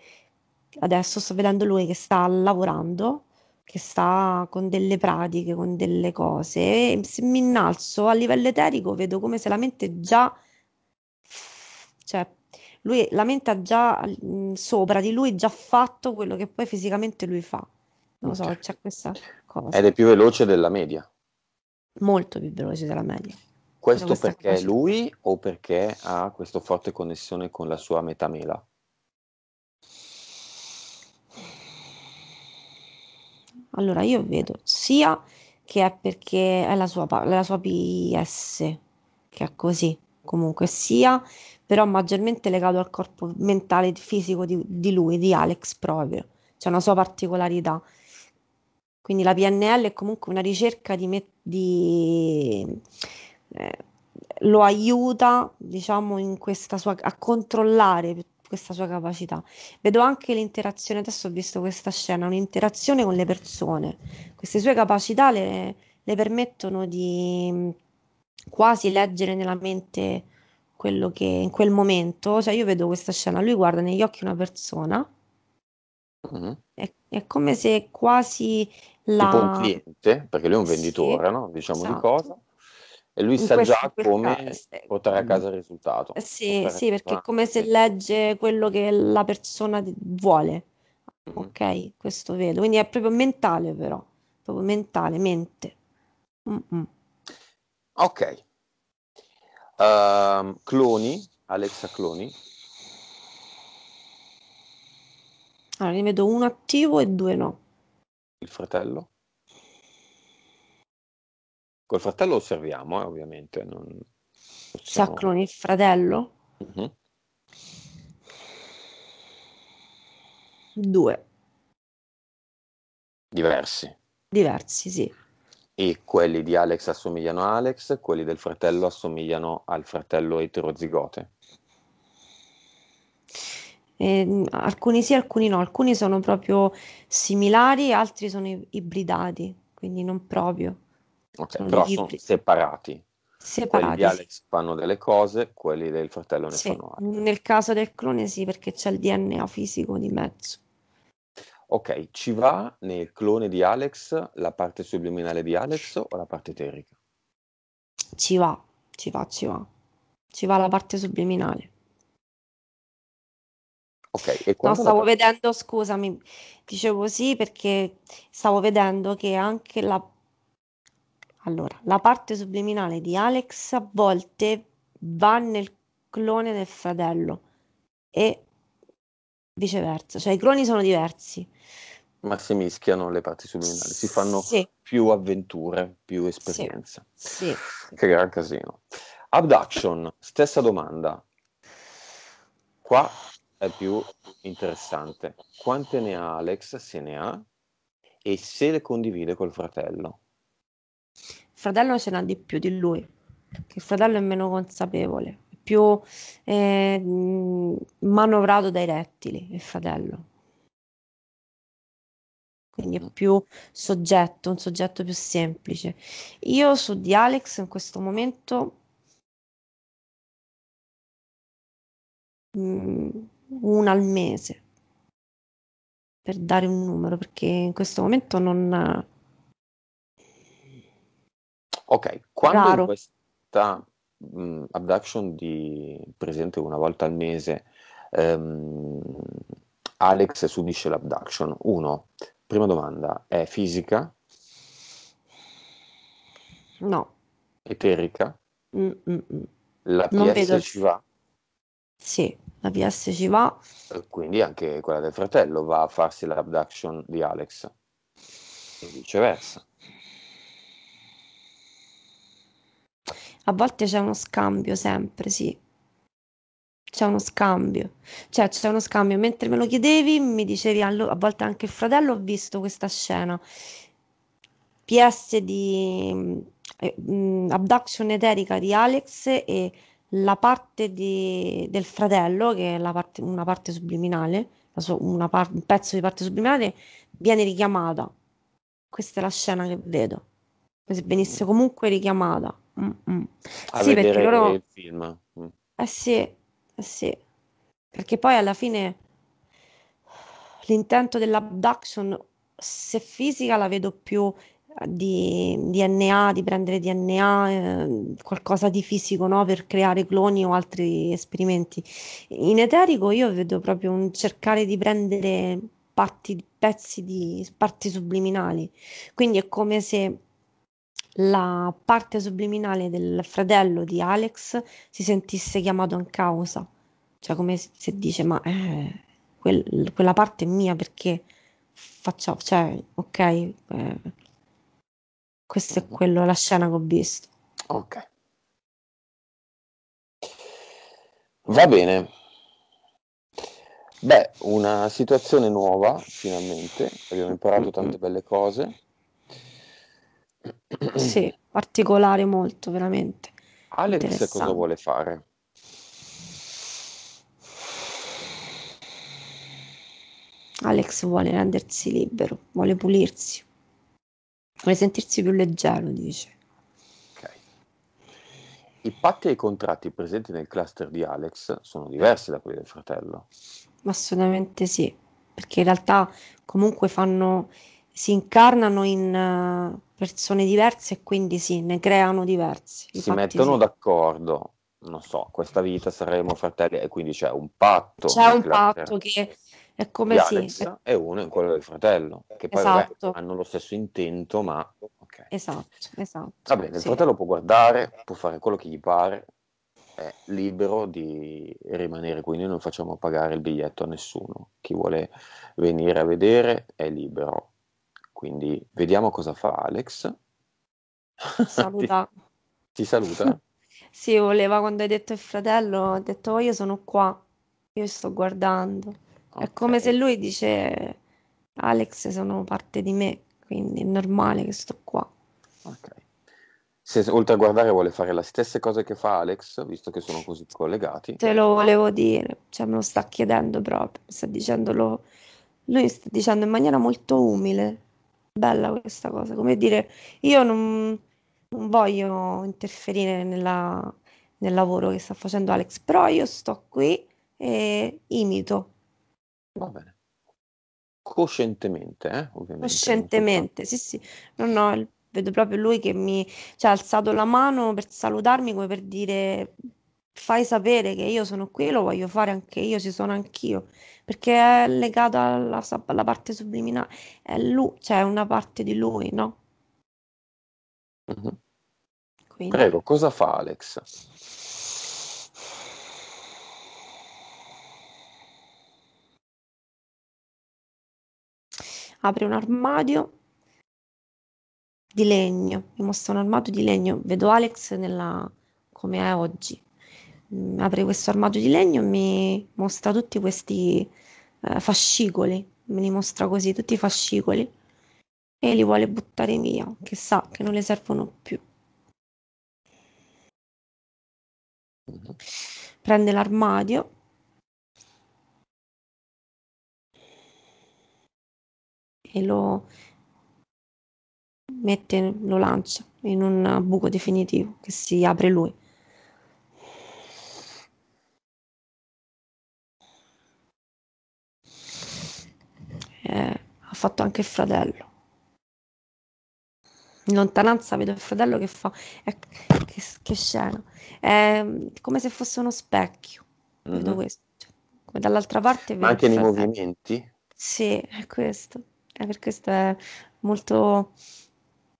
adesso sto vedendo lui che sta lavorando, che sta con delle pratiche, con delle cose, e se mi innalzo a livello eterico vedo come se la mente già, cioè lui, la mente ha già mh, mm, sopra di lui già fatto quello che poi fisicamente lui fa. Non okay. so, c'è questa cosa. Ed è più veloce della media. Molto più veloce della media. Questo perché è lui o perché ha questa forte connessione con la sua metamela? Allora, io vedo sia che è perché è la sua, la sua PS, che è così, comunque sia, però maggiormente legato al corpo mentale e fisico di, di lui, di Alex proprio, c'è una sua particolarità. Quindi la PNL è comunque una ricerca di, me, di lo aiuta, diciamo, in questa sua, a controllare questa sua capacità. Vedo anche l'interazione, adesso ho visto questa scena, un'interazione con le persone. Queste sue capacità le, le permettono di mm, quasi leggere nella mente quello che in quel momento, cioè io vedo questa scena, lui guarda negli occhi una persona, mm-hmm. è, è, come se quasi la... Tipo un cliente, perché lui è un venditore, sì, no? diciamo esatto. di cosa, e lui sa già come questa... Eh, portare a mm. casa il risultato. Eh sì, sì, perché è come se legge quello che la persona vuole. Mm-hmm. Ok, questo vedo. Quindi è proprio mentale però, proprio mentale, mente. Mm-mm. Ok. Uh, cloni, Alexa Cloni. Allora, ne vedo uno attivo e due no. Il fratello? Col fratello osserviamo, eh, ovviamente. Non... Possiamo... Sacrone il fratello? Uh-huh. Due. Diversi. Diversi, sì. E quelli di Alex assomigliano a Alex, quelli del fratello assomigliano al fratello eterozigote. Eh, alcuni sì, alcuni no, alcuni sono proprio similari, altri sono ibridati, quindi non proprio. Ok, sono però sono separati. Separati. Quelli di Alex fanno delle cose, quelli del fratello ne sì, fanno altre. Nel caso del clone sì, perché c'è il DNA fisico di mezzo. Ok, ci va nel clone di Alex la parte subliminale di Alex o la parte eterica? Ci va, ci va, ci va. Ci va la parte subliminale. Ok, e no, stavo parte... vedendo, scusami, dicevo sì perché stavo vedendo che anche la allora, la parte subliminale di Alex a volte va nel clone del fratello e viceversa, cioè i cloni sono diversi. Ma si mischiano le parti subliminali, si fanno sì. più avventure, più esperienze. Sì. sì. Che gran casino. Abduction, stessa domanda. Qua è più interessante. Quante ne ha Alex, se ne ha, e se le condivide col fratello? Il fratello ce n'ha di più di lui, perché il fratello è meno consapevole, è più eh, manovrato dai rettili, il fratello. Quindi è più soggetto, un soggetto più semplice. Io su di Alex in questo momento mm, un al mese per dare un numero perché in questo momento non, Ok, quando Raro. in questa mh, abduction di presente una volta al mese ehm, Alex subisce l'abduction, uno, prima domanda, è fisica? No. Eterica? Mm-mm. La PS ci va? Sì, la PS ci va. Quindi anche quella del fratello va a farsi l'abduction di Alex. E viceversa. a volte c'è uno scambio, sempre sì. C'è uno scambio, cioè c'è uno scambio. Mentre me lo chiedevi, mi dicevi allo- a volte anche il fratello, ho visto questa scena. PS di eh, abduction eterica di Alex e la parte di, del fratello, che è parte, una parte subliminale, par- un pezzo di parte subliminale, viene richiamata. Questa è la scena che vedo, come se venisse comunque richiamata. Mm, mm. a sì, vedere loro... il film. Mm. Eh sì, eh sì, perché poi alla fine l'intento dell'abduction, se fisica la vedo più eh, di DNA, di prendere DNA, eh, qualcosa di fisico no? per creare cloni o altri esperimenti. In eterico io vedo proprio un cercare di prendere parti, pezzi di parti subliminali, quindi è come se la parte subliminale del fratello di Alex si sentisse chiamato in causa, cioè come se dice ma eh, quel, quella parte è mia perché facciamo, cioè ok, eh, questo è quello, la scena che ho visto. Ok. Va bene. Beh, una situazione nuova, finalmente, abbiamo imparato tante belle cose sì, particolare molto, veramente. Alex cosa vuole fare? Alex vuole rendersi libero, vuole pulirsi, vuole sentirsi più leggero, dice. Ok. I patti e i contratti presenti nel cluster di Alex sono diversi da quelli del fratello. Assolutamente sì, perché in realtà comunque fanno si incarnano in eh, persone diverse e quindi sì, ne creano diversi. Si mettono sì. d'accordo, non so, questa vita saremo fratelli e quindi c'è un patto. C'è un patto che è come se... Sì. E uno è quello del fratello, che poi esatto. vabbè, hanno lo stesso intento, ma... Okay. Esatto, esatto. Va bene, il fratello può guardare, può fare quello che gli pare, è libero di rimanere quindi non facciamo pagare il biglietto a nessuno, chi vuole venire a vedere è libero quindi vediamo cosa fa Alex. Saluta. ti, ti, saluta? sì, voleva quando hai detto il fratello, ha detto oh, io sono qua, io sto guardando. Okay. È come se lui dice Alex sono parte di me, quindi è normale che sto qua. Ok. Se oltre a guardare vuole fare le stesse cose che fa Alex, visto che sono così collegati. Te lo volevo dire, cioè me lo sta chiedendo proprio, sta dicendolo, lui sta dicendo in maniera molto umile bella questa cosa, come dire, io non, non voglio interferire nella, nel lavoro che sta facendo Alex, però io sto qui e imito. Va bene. Coscientemente, eh, ovviamente. Coscientemente, sì, sì. No, no, vedo proprio lui che mi cioè, ha alzato la mano per salutarmi, come per dire fai sapere che io sono qui, lo voglio fare anche io, ci sono anch'io, perché è legato alla, alla parte subliminale, è lui, cioè una parte di lui, no? Mm-hmm. Quindi... Prego, cosa fa Alex? apre un armadio di legno, mi mostra un armadio di legno, vedo Alex nella... come è oggi, Mm, apre questo armadio di legno e mi mostra tutti questi eh, fascicoli, me li mostra così, tutti i fascicoli e li vuole buttare via, che sa che non le servono più. Prende l'armadio. E lo mette, lo lancia in un buco definitivo che si apre lui. eh, ha fatto anche il fratello. In lontananza vedo il fratello che fa, eh, che, che, scena, è mm, come se fosse uno specchio, mm-hmm. vedo mhm. questo, come dall'altra parte vedo Ma anche nei fratello. movimenti? Sì, è questo, è per questo è molto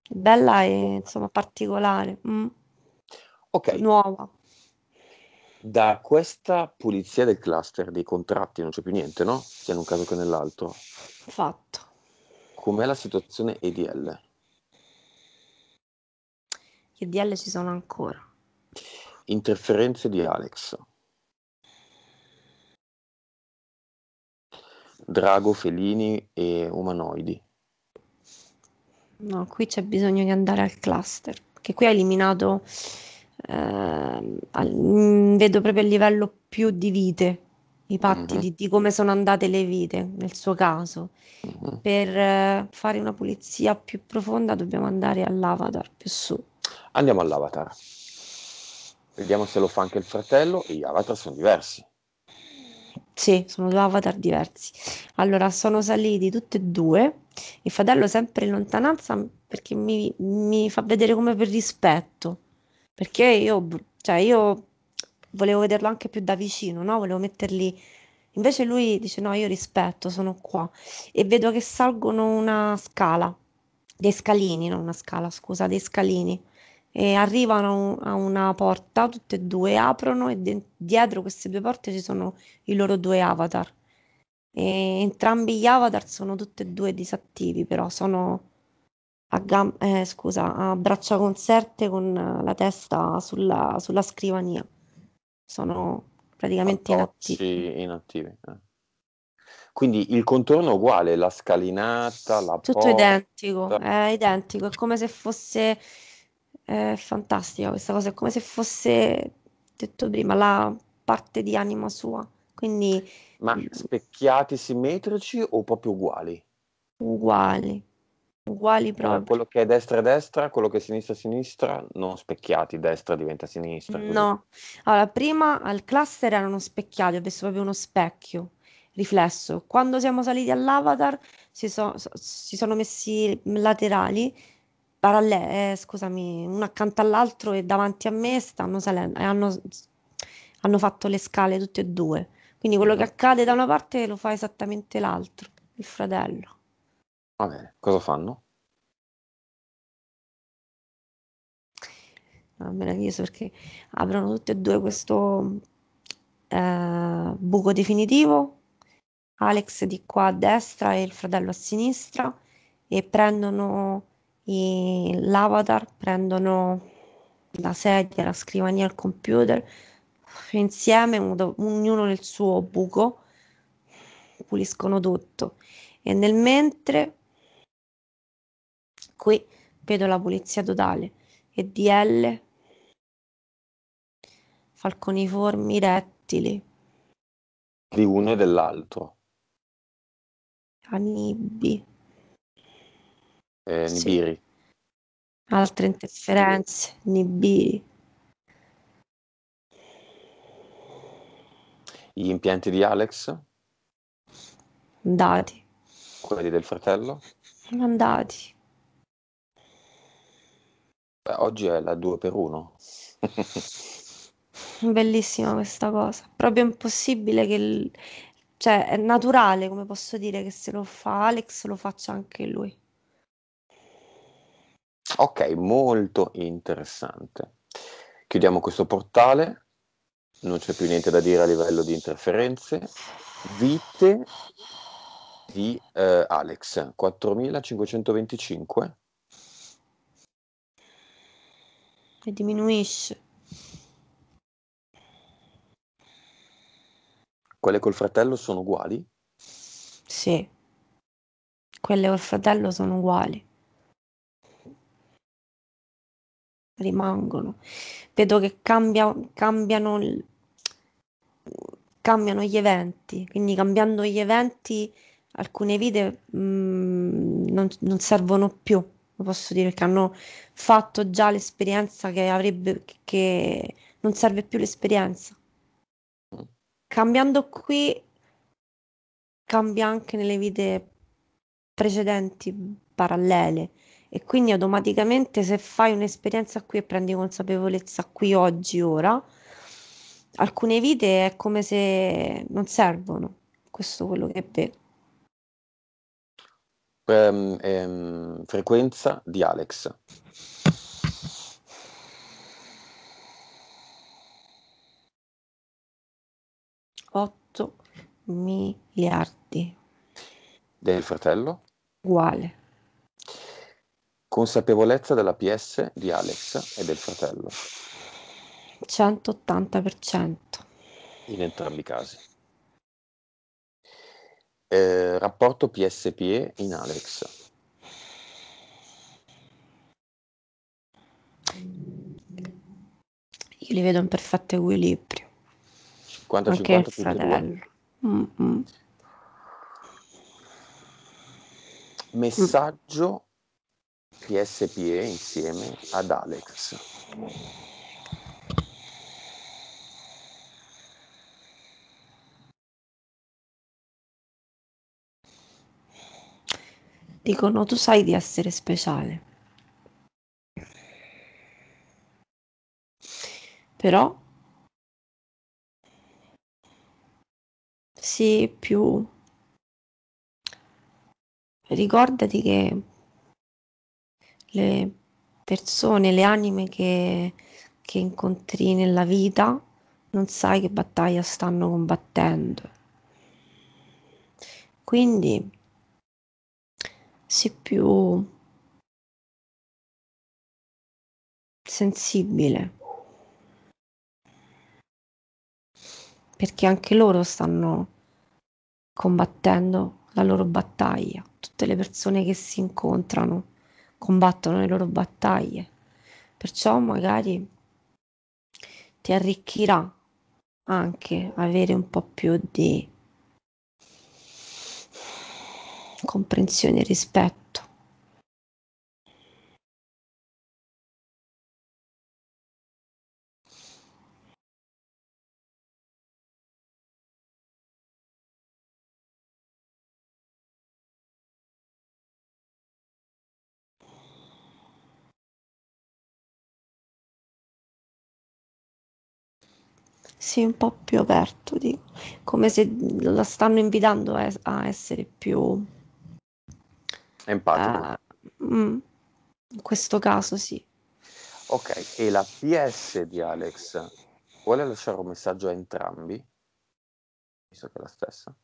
bella e insomma particolare, mm. okay. nuova. Da questa pulizia del cluster dei contratti non c'è più niente, no? Sia in un caso che nell'altro. Fatto. Com'è la situazione EDL? EDL ci sono ancora. Interferenze di Alex. Drago, felini e umanoidi. No, qui c'è bisogno di andare al cluster, che qui ha eliminato, eh, al, mm, vedo proprio a livello più di vite, i patti mm-hmm. di, di, come sono andate le vite nel suo caso. Mm-hmm. Per eh, fare una pulizia più profonda dobbiamo andare all'avatar più su. Andiamo all'avatar. Vediamo se lo fa anche il fratello. Gli avatar sono diversi. Sì, sono due avatar diversi. Allora, sono saliti tutti e due. Il fratello sempre in lontananza perché mi, mi fa vedere come per rispetto. Perché io, boh, cioè io volevo vederlo anche più da vicino, no? volevo metterli... Invece lui dice no, io rispetto, sono qua e vedo che salgono una scala, dei scalini, non una scala, scusa, dei scalini e arrivano a una porta, tutte e due aprono e de- dietro queste due porte ci sono i loro due avatar. E entrambi gli avatar sono tutti e due disattivi, però sono a, gam- eh, scusa, a braccia concerte con la testa sulla, sulla scrivania sono praticamente inattivi. Sì, inattivi eh. Quindi il contorno è uguale, la scalinata, la Tutto porta. identico, è identico, è come se fosse è eh, fantastica questa cosa, è come se fosse, detto prima, la parte di anima sua. Quindi, Ma specchiati simmetrici o proprio uguali? Uguali uguali cioè, proprio. Eh, quello che è destra è destra, quello che è sinistra è sinistra, non specchiati, destra diventa sinistra. Così. No, allora prima al cluster erano specchiati, ho visto proprio uno specchio riflesso. Quando siamo saliti all'avatar si, so, si sono messi laterali, parallele, eh, scusami, uno accanto all'altro e davanti a me stanno salendo, e eh, hanno, hanno fatto le scale tutte e due. Quindi quello che esatto. accade da una parte lo fa esattamente l'altro, il fratello. Va bene, cosa fanno? No, ah, meraviglioso perché aprono tutti e due questo eh, buco definitivo. Alex di qua a destra e il fratello a sinistra e prendono i, l'avatar, prendono la sedia, la scrivania, il computer insieme, ognuno nel suo buco, puliscono tutto e nel mentre qui vedo la pulizia totale e DL falconiformi rettili di uno e dell'altro Anibbi eh, Nibiri sì. altre interferenze Nibiri gli impianti di Alex mandati quelli del fratello mandati Beh, oggi è la 2 per 1. Bellissima questa cosa. Proprio impossibile che... il- Cioè, è naturale, come posso dire, che se lo fa Alex lo faccia anche lui. Ok, molto interessante. Chiudiamo questo portale, non c'è più niente da dire a livello di interferenze. Vite di eh, Alex, 4525. e diminuisce. Quelle col fratello sono uguali? Sì. Quelle col fratello sono uguali. Rimangono. Vedo che cambia, cambiano, cambiano gli eventi, quindi cambiando gli eventi alcune vite mh, mm, non, non servono più posso dire che hanno fatto già l'esperienza che avrebbe che non serve più l'esperienza. Cambiando qui cambia anche nelle vite precedenti parallele e quindi automaticamente se fai un'esperienza qui e prendi consapevolezza qui oggi ora alcune vite è come se non servono. Questo è quello che vedo ehm, ehm, frequenza di Alex. Otto miliardi. Del fratello? Uguale. Consapevolezza della PS di Alex e del fratello. 180%. In entrambi i casi eh, rapporto PSPE in Alex. Io li vedo in perfetto equilibrio. 50-50 tutti fratello. Mm-hmm. Messaggio PSPE insieme ad Alex. dicono tu sai di essere speciale. Però sì, più ricordati che le persone, le anime che, che incontri nella vita non sai che battaglia stanno combattendo. Quindi sì più sensibile perché anche loro stanno combattendo la loro battaglia tutte le persone che si incontrano combattono le loro battaglie perciò magari ti arricchirà anche avere un po' più di comprensione e rispetto. Sì, un po' più aperto, dico. come se la stanno invitando a essere più Empatico. Uh, mm, in questo caso sì. Ok, e la PS di Alex vuole lasciare un messaggio a entrambi? Visto che è la stessa.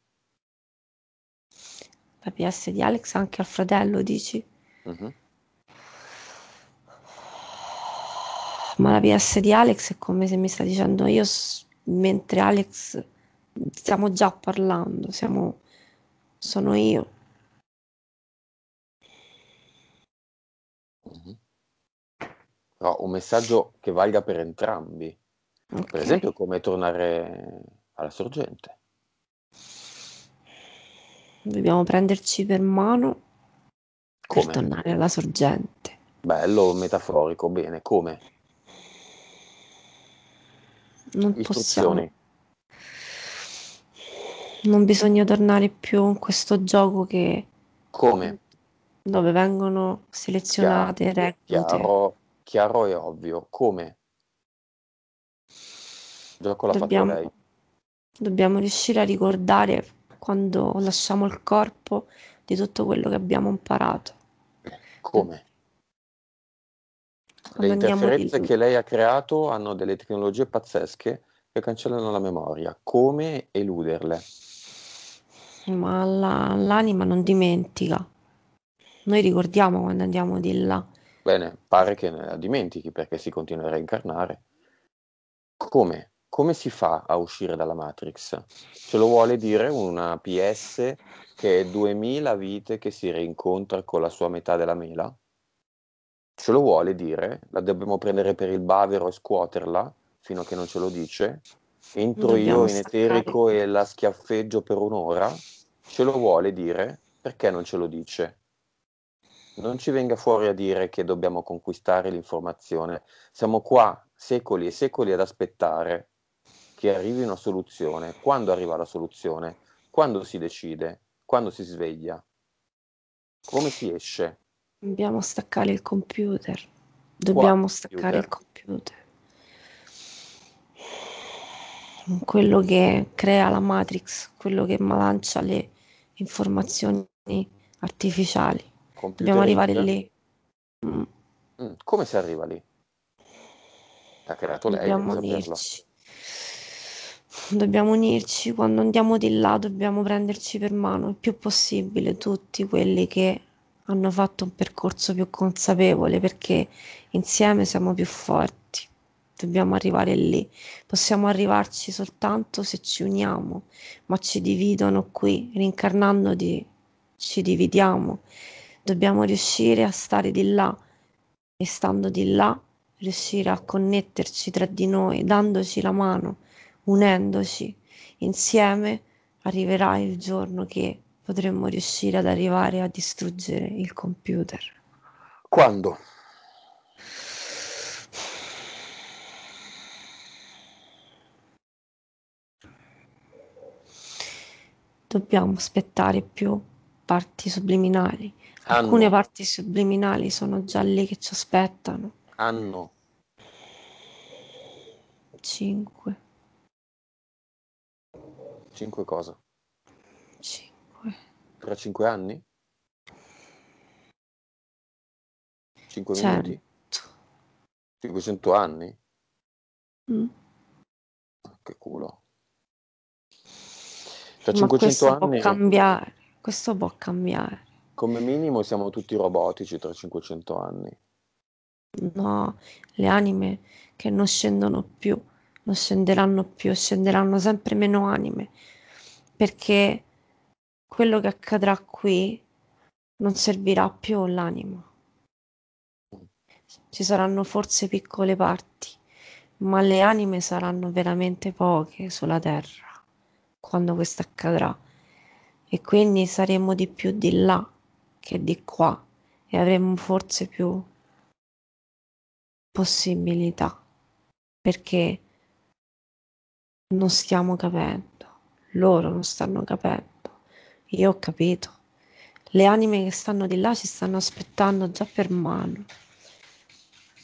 La PS di Alex anche al fratello, dici? Mm-hmm. Ma la PS di Alex è come se mi sta dicendo io, mentre Alex stiamo già parlando, siamo... sono io Mhm. Però un messaggio che valga per entrambi. Okay. Per esempio, come tornare alla sorgente. Dobbiamo prenderci per mano come? per tornare alla sorgente. Bello, metaforico, bene, come? Non possiamo. Non bisogna tornare più in questo gioco che... Come? dove vengono selezionate chiaro, reclute. Chiaro, chiaro e ovvio. Come? Gioco la dobbiamo, fatto lei. Dobbiamo riuscire a ricordare quando lasciamo il corpo di tutto quello che abbiamo imparato. Come? Come le interferenze che lei ha creato hanno delle tecnologie pazzesche che cancellano la memoria. Come eluderle? Ma la, l'anima non dimentica. Noi ricordiamo quando andiamo di là. Bene, pare che la dimentichi perché si continua a reincarnare. Come? Come si fa a uscire dalla Matrix? Ce lo vuole dire una PS che è 2000 vite che si rincontra con la sua metà della mela? Ce lo vuole dire? La dobbiamo prendere per il bavero e scuoterla fino a che non ce lo dice? Entro Dobbiamo io in eterico e la schiaffeggio per un'ora? Ce lo vuole dire? Perché non ce lo dice? non ci venga fuori a dire che dobbiamo conquistare l'informazione. Siamo qua secoli e secoli ad aspettare che arrivi una soluzione. Quando arriva la soluzione? Quando si decide? Quando si sveglia? Come si esce? Dobbiamo staccare il computer. Dobbiamo qua, staccare il computer. Quello che crea la Matrix, quello che lancia le informazioni artificiali computer. Dobbiamo arrivare lì. Mm. Mm, come si arriva lì? Ha creato lei, dobbiamo unirci. dobbiamo unirci. Quando andiamo di là dobbiamo prenderci per mano il più possibile tutti quelli che hanno fatto un percorso più consapevole perché insieme siamo più forti. Dobbiamo arrivare lì. Possiamo arrivarci soltanto se ci uniamo, ma ci dividono qui, rincarnando ci dividiamo dobbiamo riuscire a stare di là e stando di là riuscire a connetterci tra di noi, dandoci la mano, unendoci insieme, arriverà il giorno che potremmo riuscire ad arrivare a distruggere il computer. Quando? Dobbiamo aspettare più parti subliminali. Hanno. Alcune parti subliminali sono già lì che ci aspettano. Hanno. Cinque. Cinque cosa? Cinque. Tra cinque anni? Cinque certo. minuti? 500 anni? Mm. Che culo. Tra cinquecento 500 anni... può cambiare questo può cambiare. Come minimo siamo tutti robotici tra 500 anni. No, le anime che non scendono più, non scenderanno più, scenderanno sempre meno anime, perché quello che accadrà qui non servirà più l'anima. Ci saranno forse piccole parti, ma le anime saranno veramente poche sulla Terra quando questo accadrà e quindi saremo di più di là che di qua e avremo forse più possibilità perché non stiamo capendo, loro non stanno capendo, io ho capito, le anime che stanno di là ci stanno aspettando già per mano,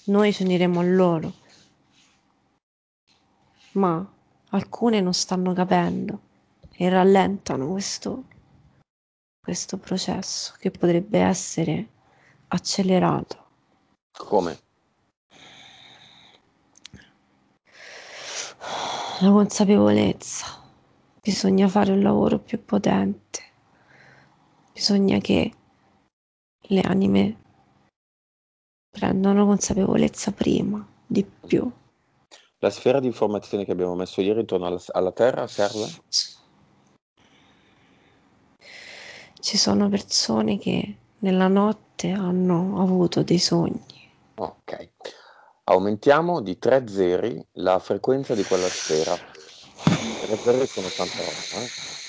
noi ci uniremo a loro, ma alcune non stanno capendo e rallentano questo questo processo che potrebbe essere accelerato. Come? La consapevolezza. Bisogna fare un lavoro più potente. Bisogna che le anime prendano consapevolezza prima, di più. La sfera di informazione che abbiamo messo ieri intorno alla, alla Terra serve? Ci sono persone che nella notte hanno avuto dei sogni. Ok. Aumentiamo di tre zeri la frequenza di quella sfera. Tre zeri sono tanta roba, eh?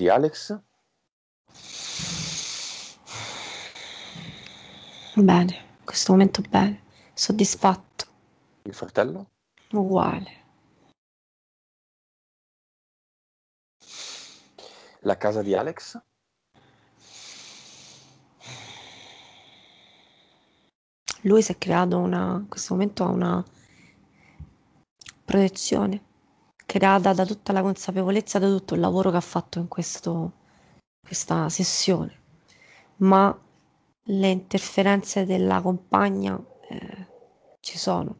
di Alex? Bene, in questo momento bene, soddisfatto. Il fratello? Uguale. La casa di Alex? Lui si è creato una, in questo momento ha una protezione creata da tutta la consapevolezza, da tutto il lavoro che ha fatto in questo, questa sessione, ma le interferenze della compagna eh, ci sono,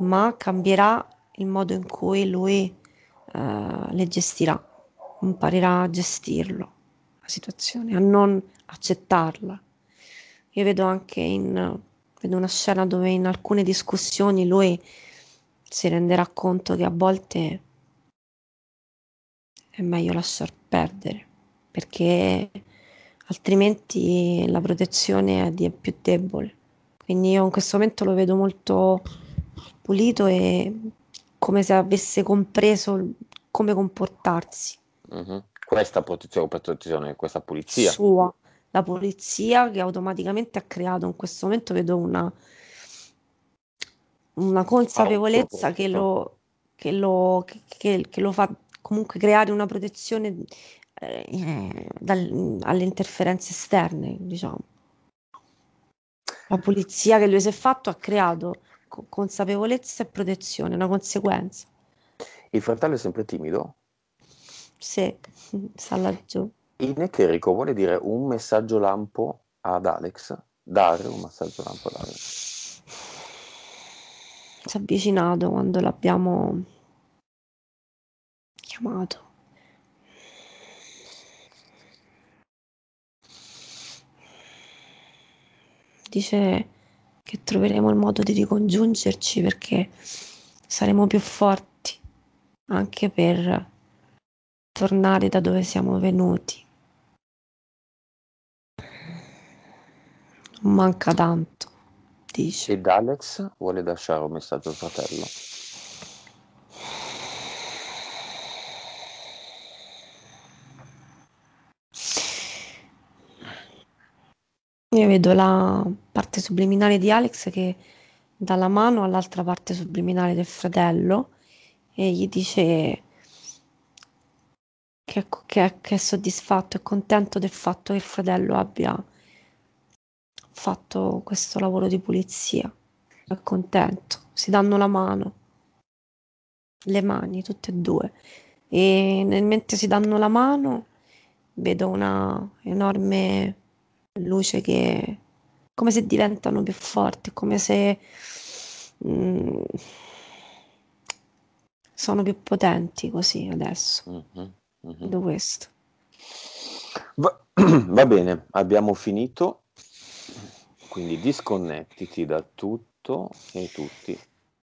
ma cambierà il modo in cui lui eh, le gestirà, imparerà a gestirlo, la situazione, a non accettarla. Io vedo anche in vedo una scena dove in alcune discussioni lui si renderà conto che a volte è meglio lasciar perdere perché altrimenti la protezione è più debole. Quindi io in questo momento lo vedo molto pulito e come se avesse compreso come comportarsi. Mm-hmm. Questa protezione, questa pulizia. Sua, la pulizia che automaticamente ha creato in questo momento, vedo una, una oh, consapevolezza che, lo, che, lo, che, che lo fa comunque creare una protezione eh, dal, alle interferenze esterne, diciamo. La pulizia che lui si è fatto ha creato co- consapevolezza e protezione, una conseguenza. Il fratello è sempre timido? Sì, sta laggiù. Inecherico vuole dire un messaggio lampo ad Alex? Dare un messaggio lampo ad Alex? Si è avvicinato quando l'abbiamo chiamato dice che troveremo il modo di ricongiungerci perché saremo più forti anche per tornare da dove siamo venuti. manca tanto, dice. Ed Alex vuole lasciare un messaggio al fratello. vedo la parte subliminale di Alex che dà la mano all'altra parte subliminale del fratello e gli dice che, che, che è soddisfatto e contento del fatto che il fratello abbia fatto questo lavoro di pulizia. È contento, si danno la mano, le mani, tutte e due. E nel mentre si danno la mano, vedo una enorme luce che come se diventano più forti, come se mh, mm, sono più potenti così adesso. Mm-hmm, mm-hmm. questo. Va, va bene, abbiamo finito. Quindi disconnettiti da tutto e tutti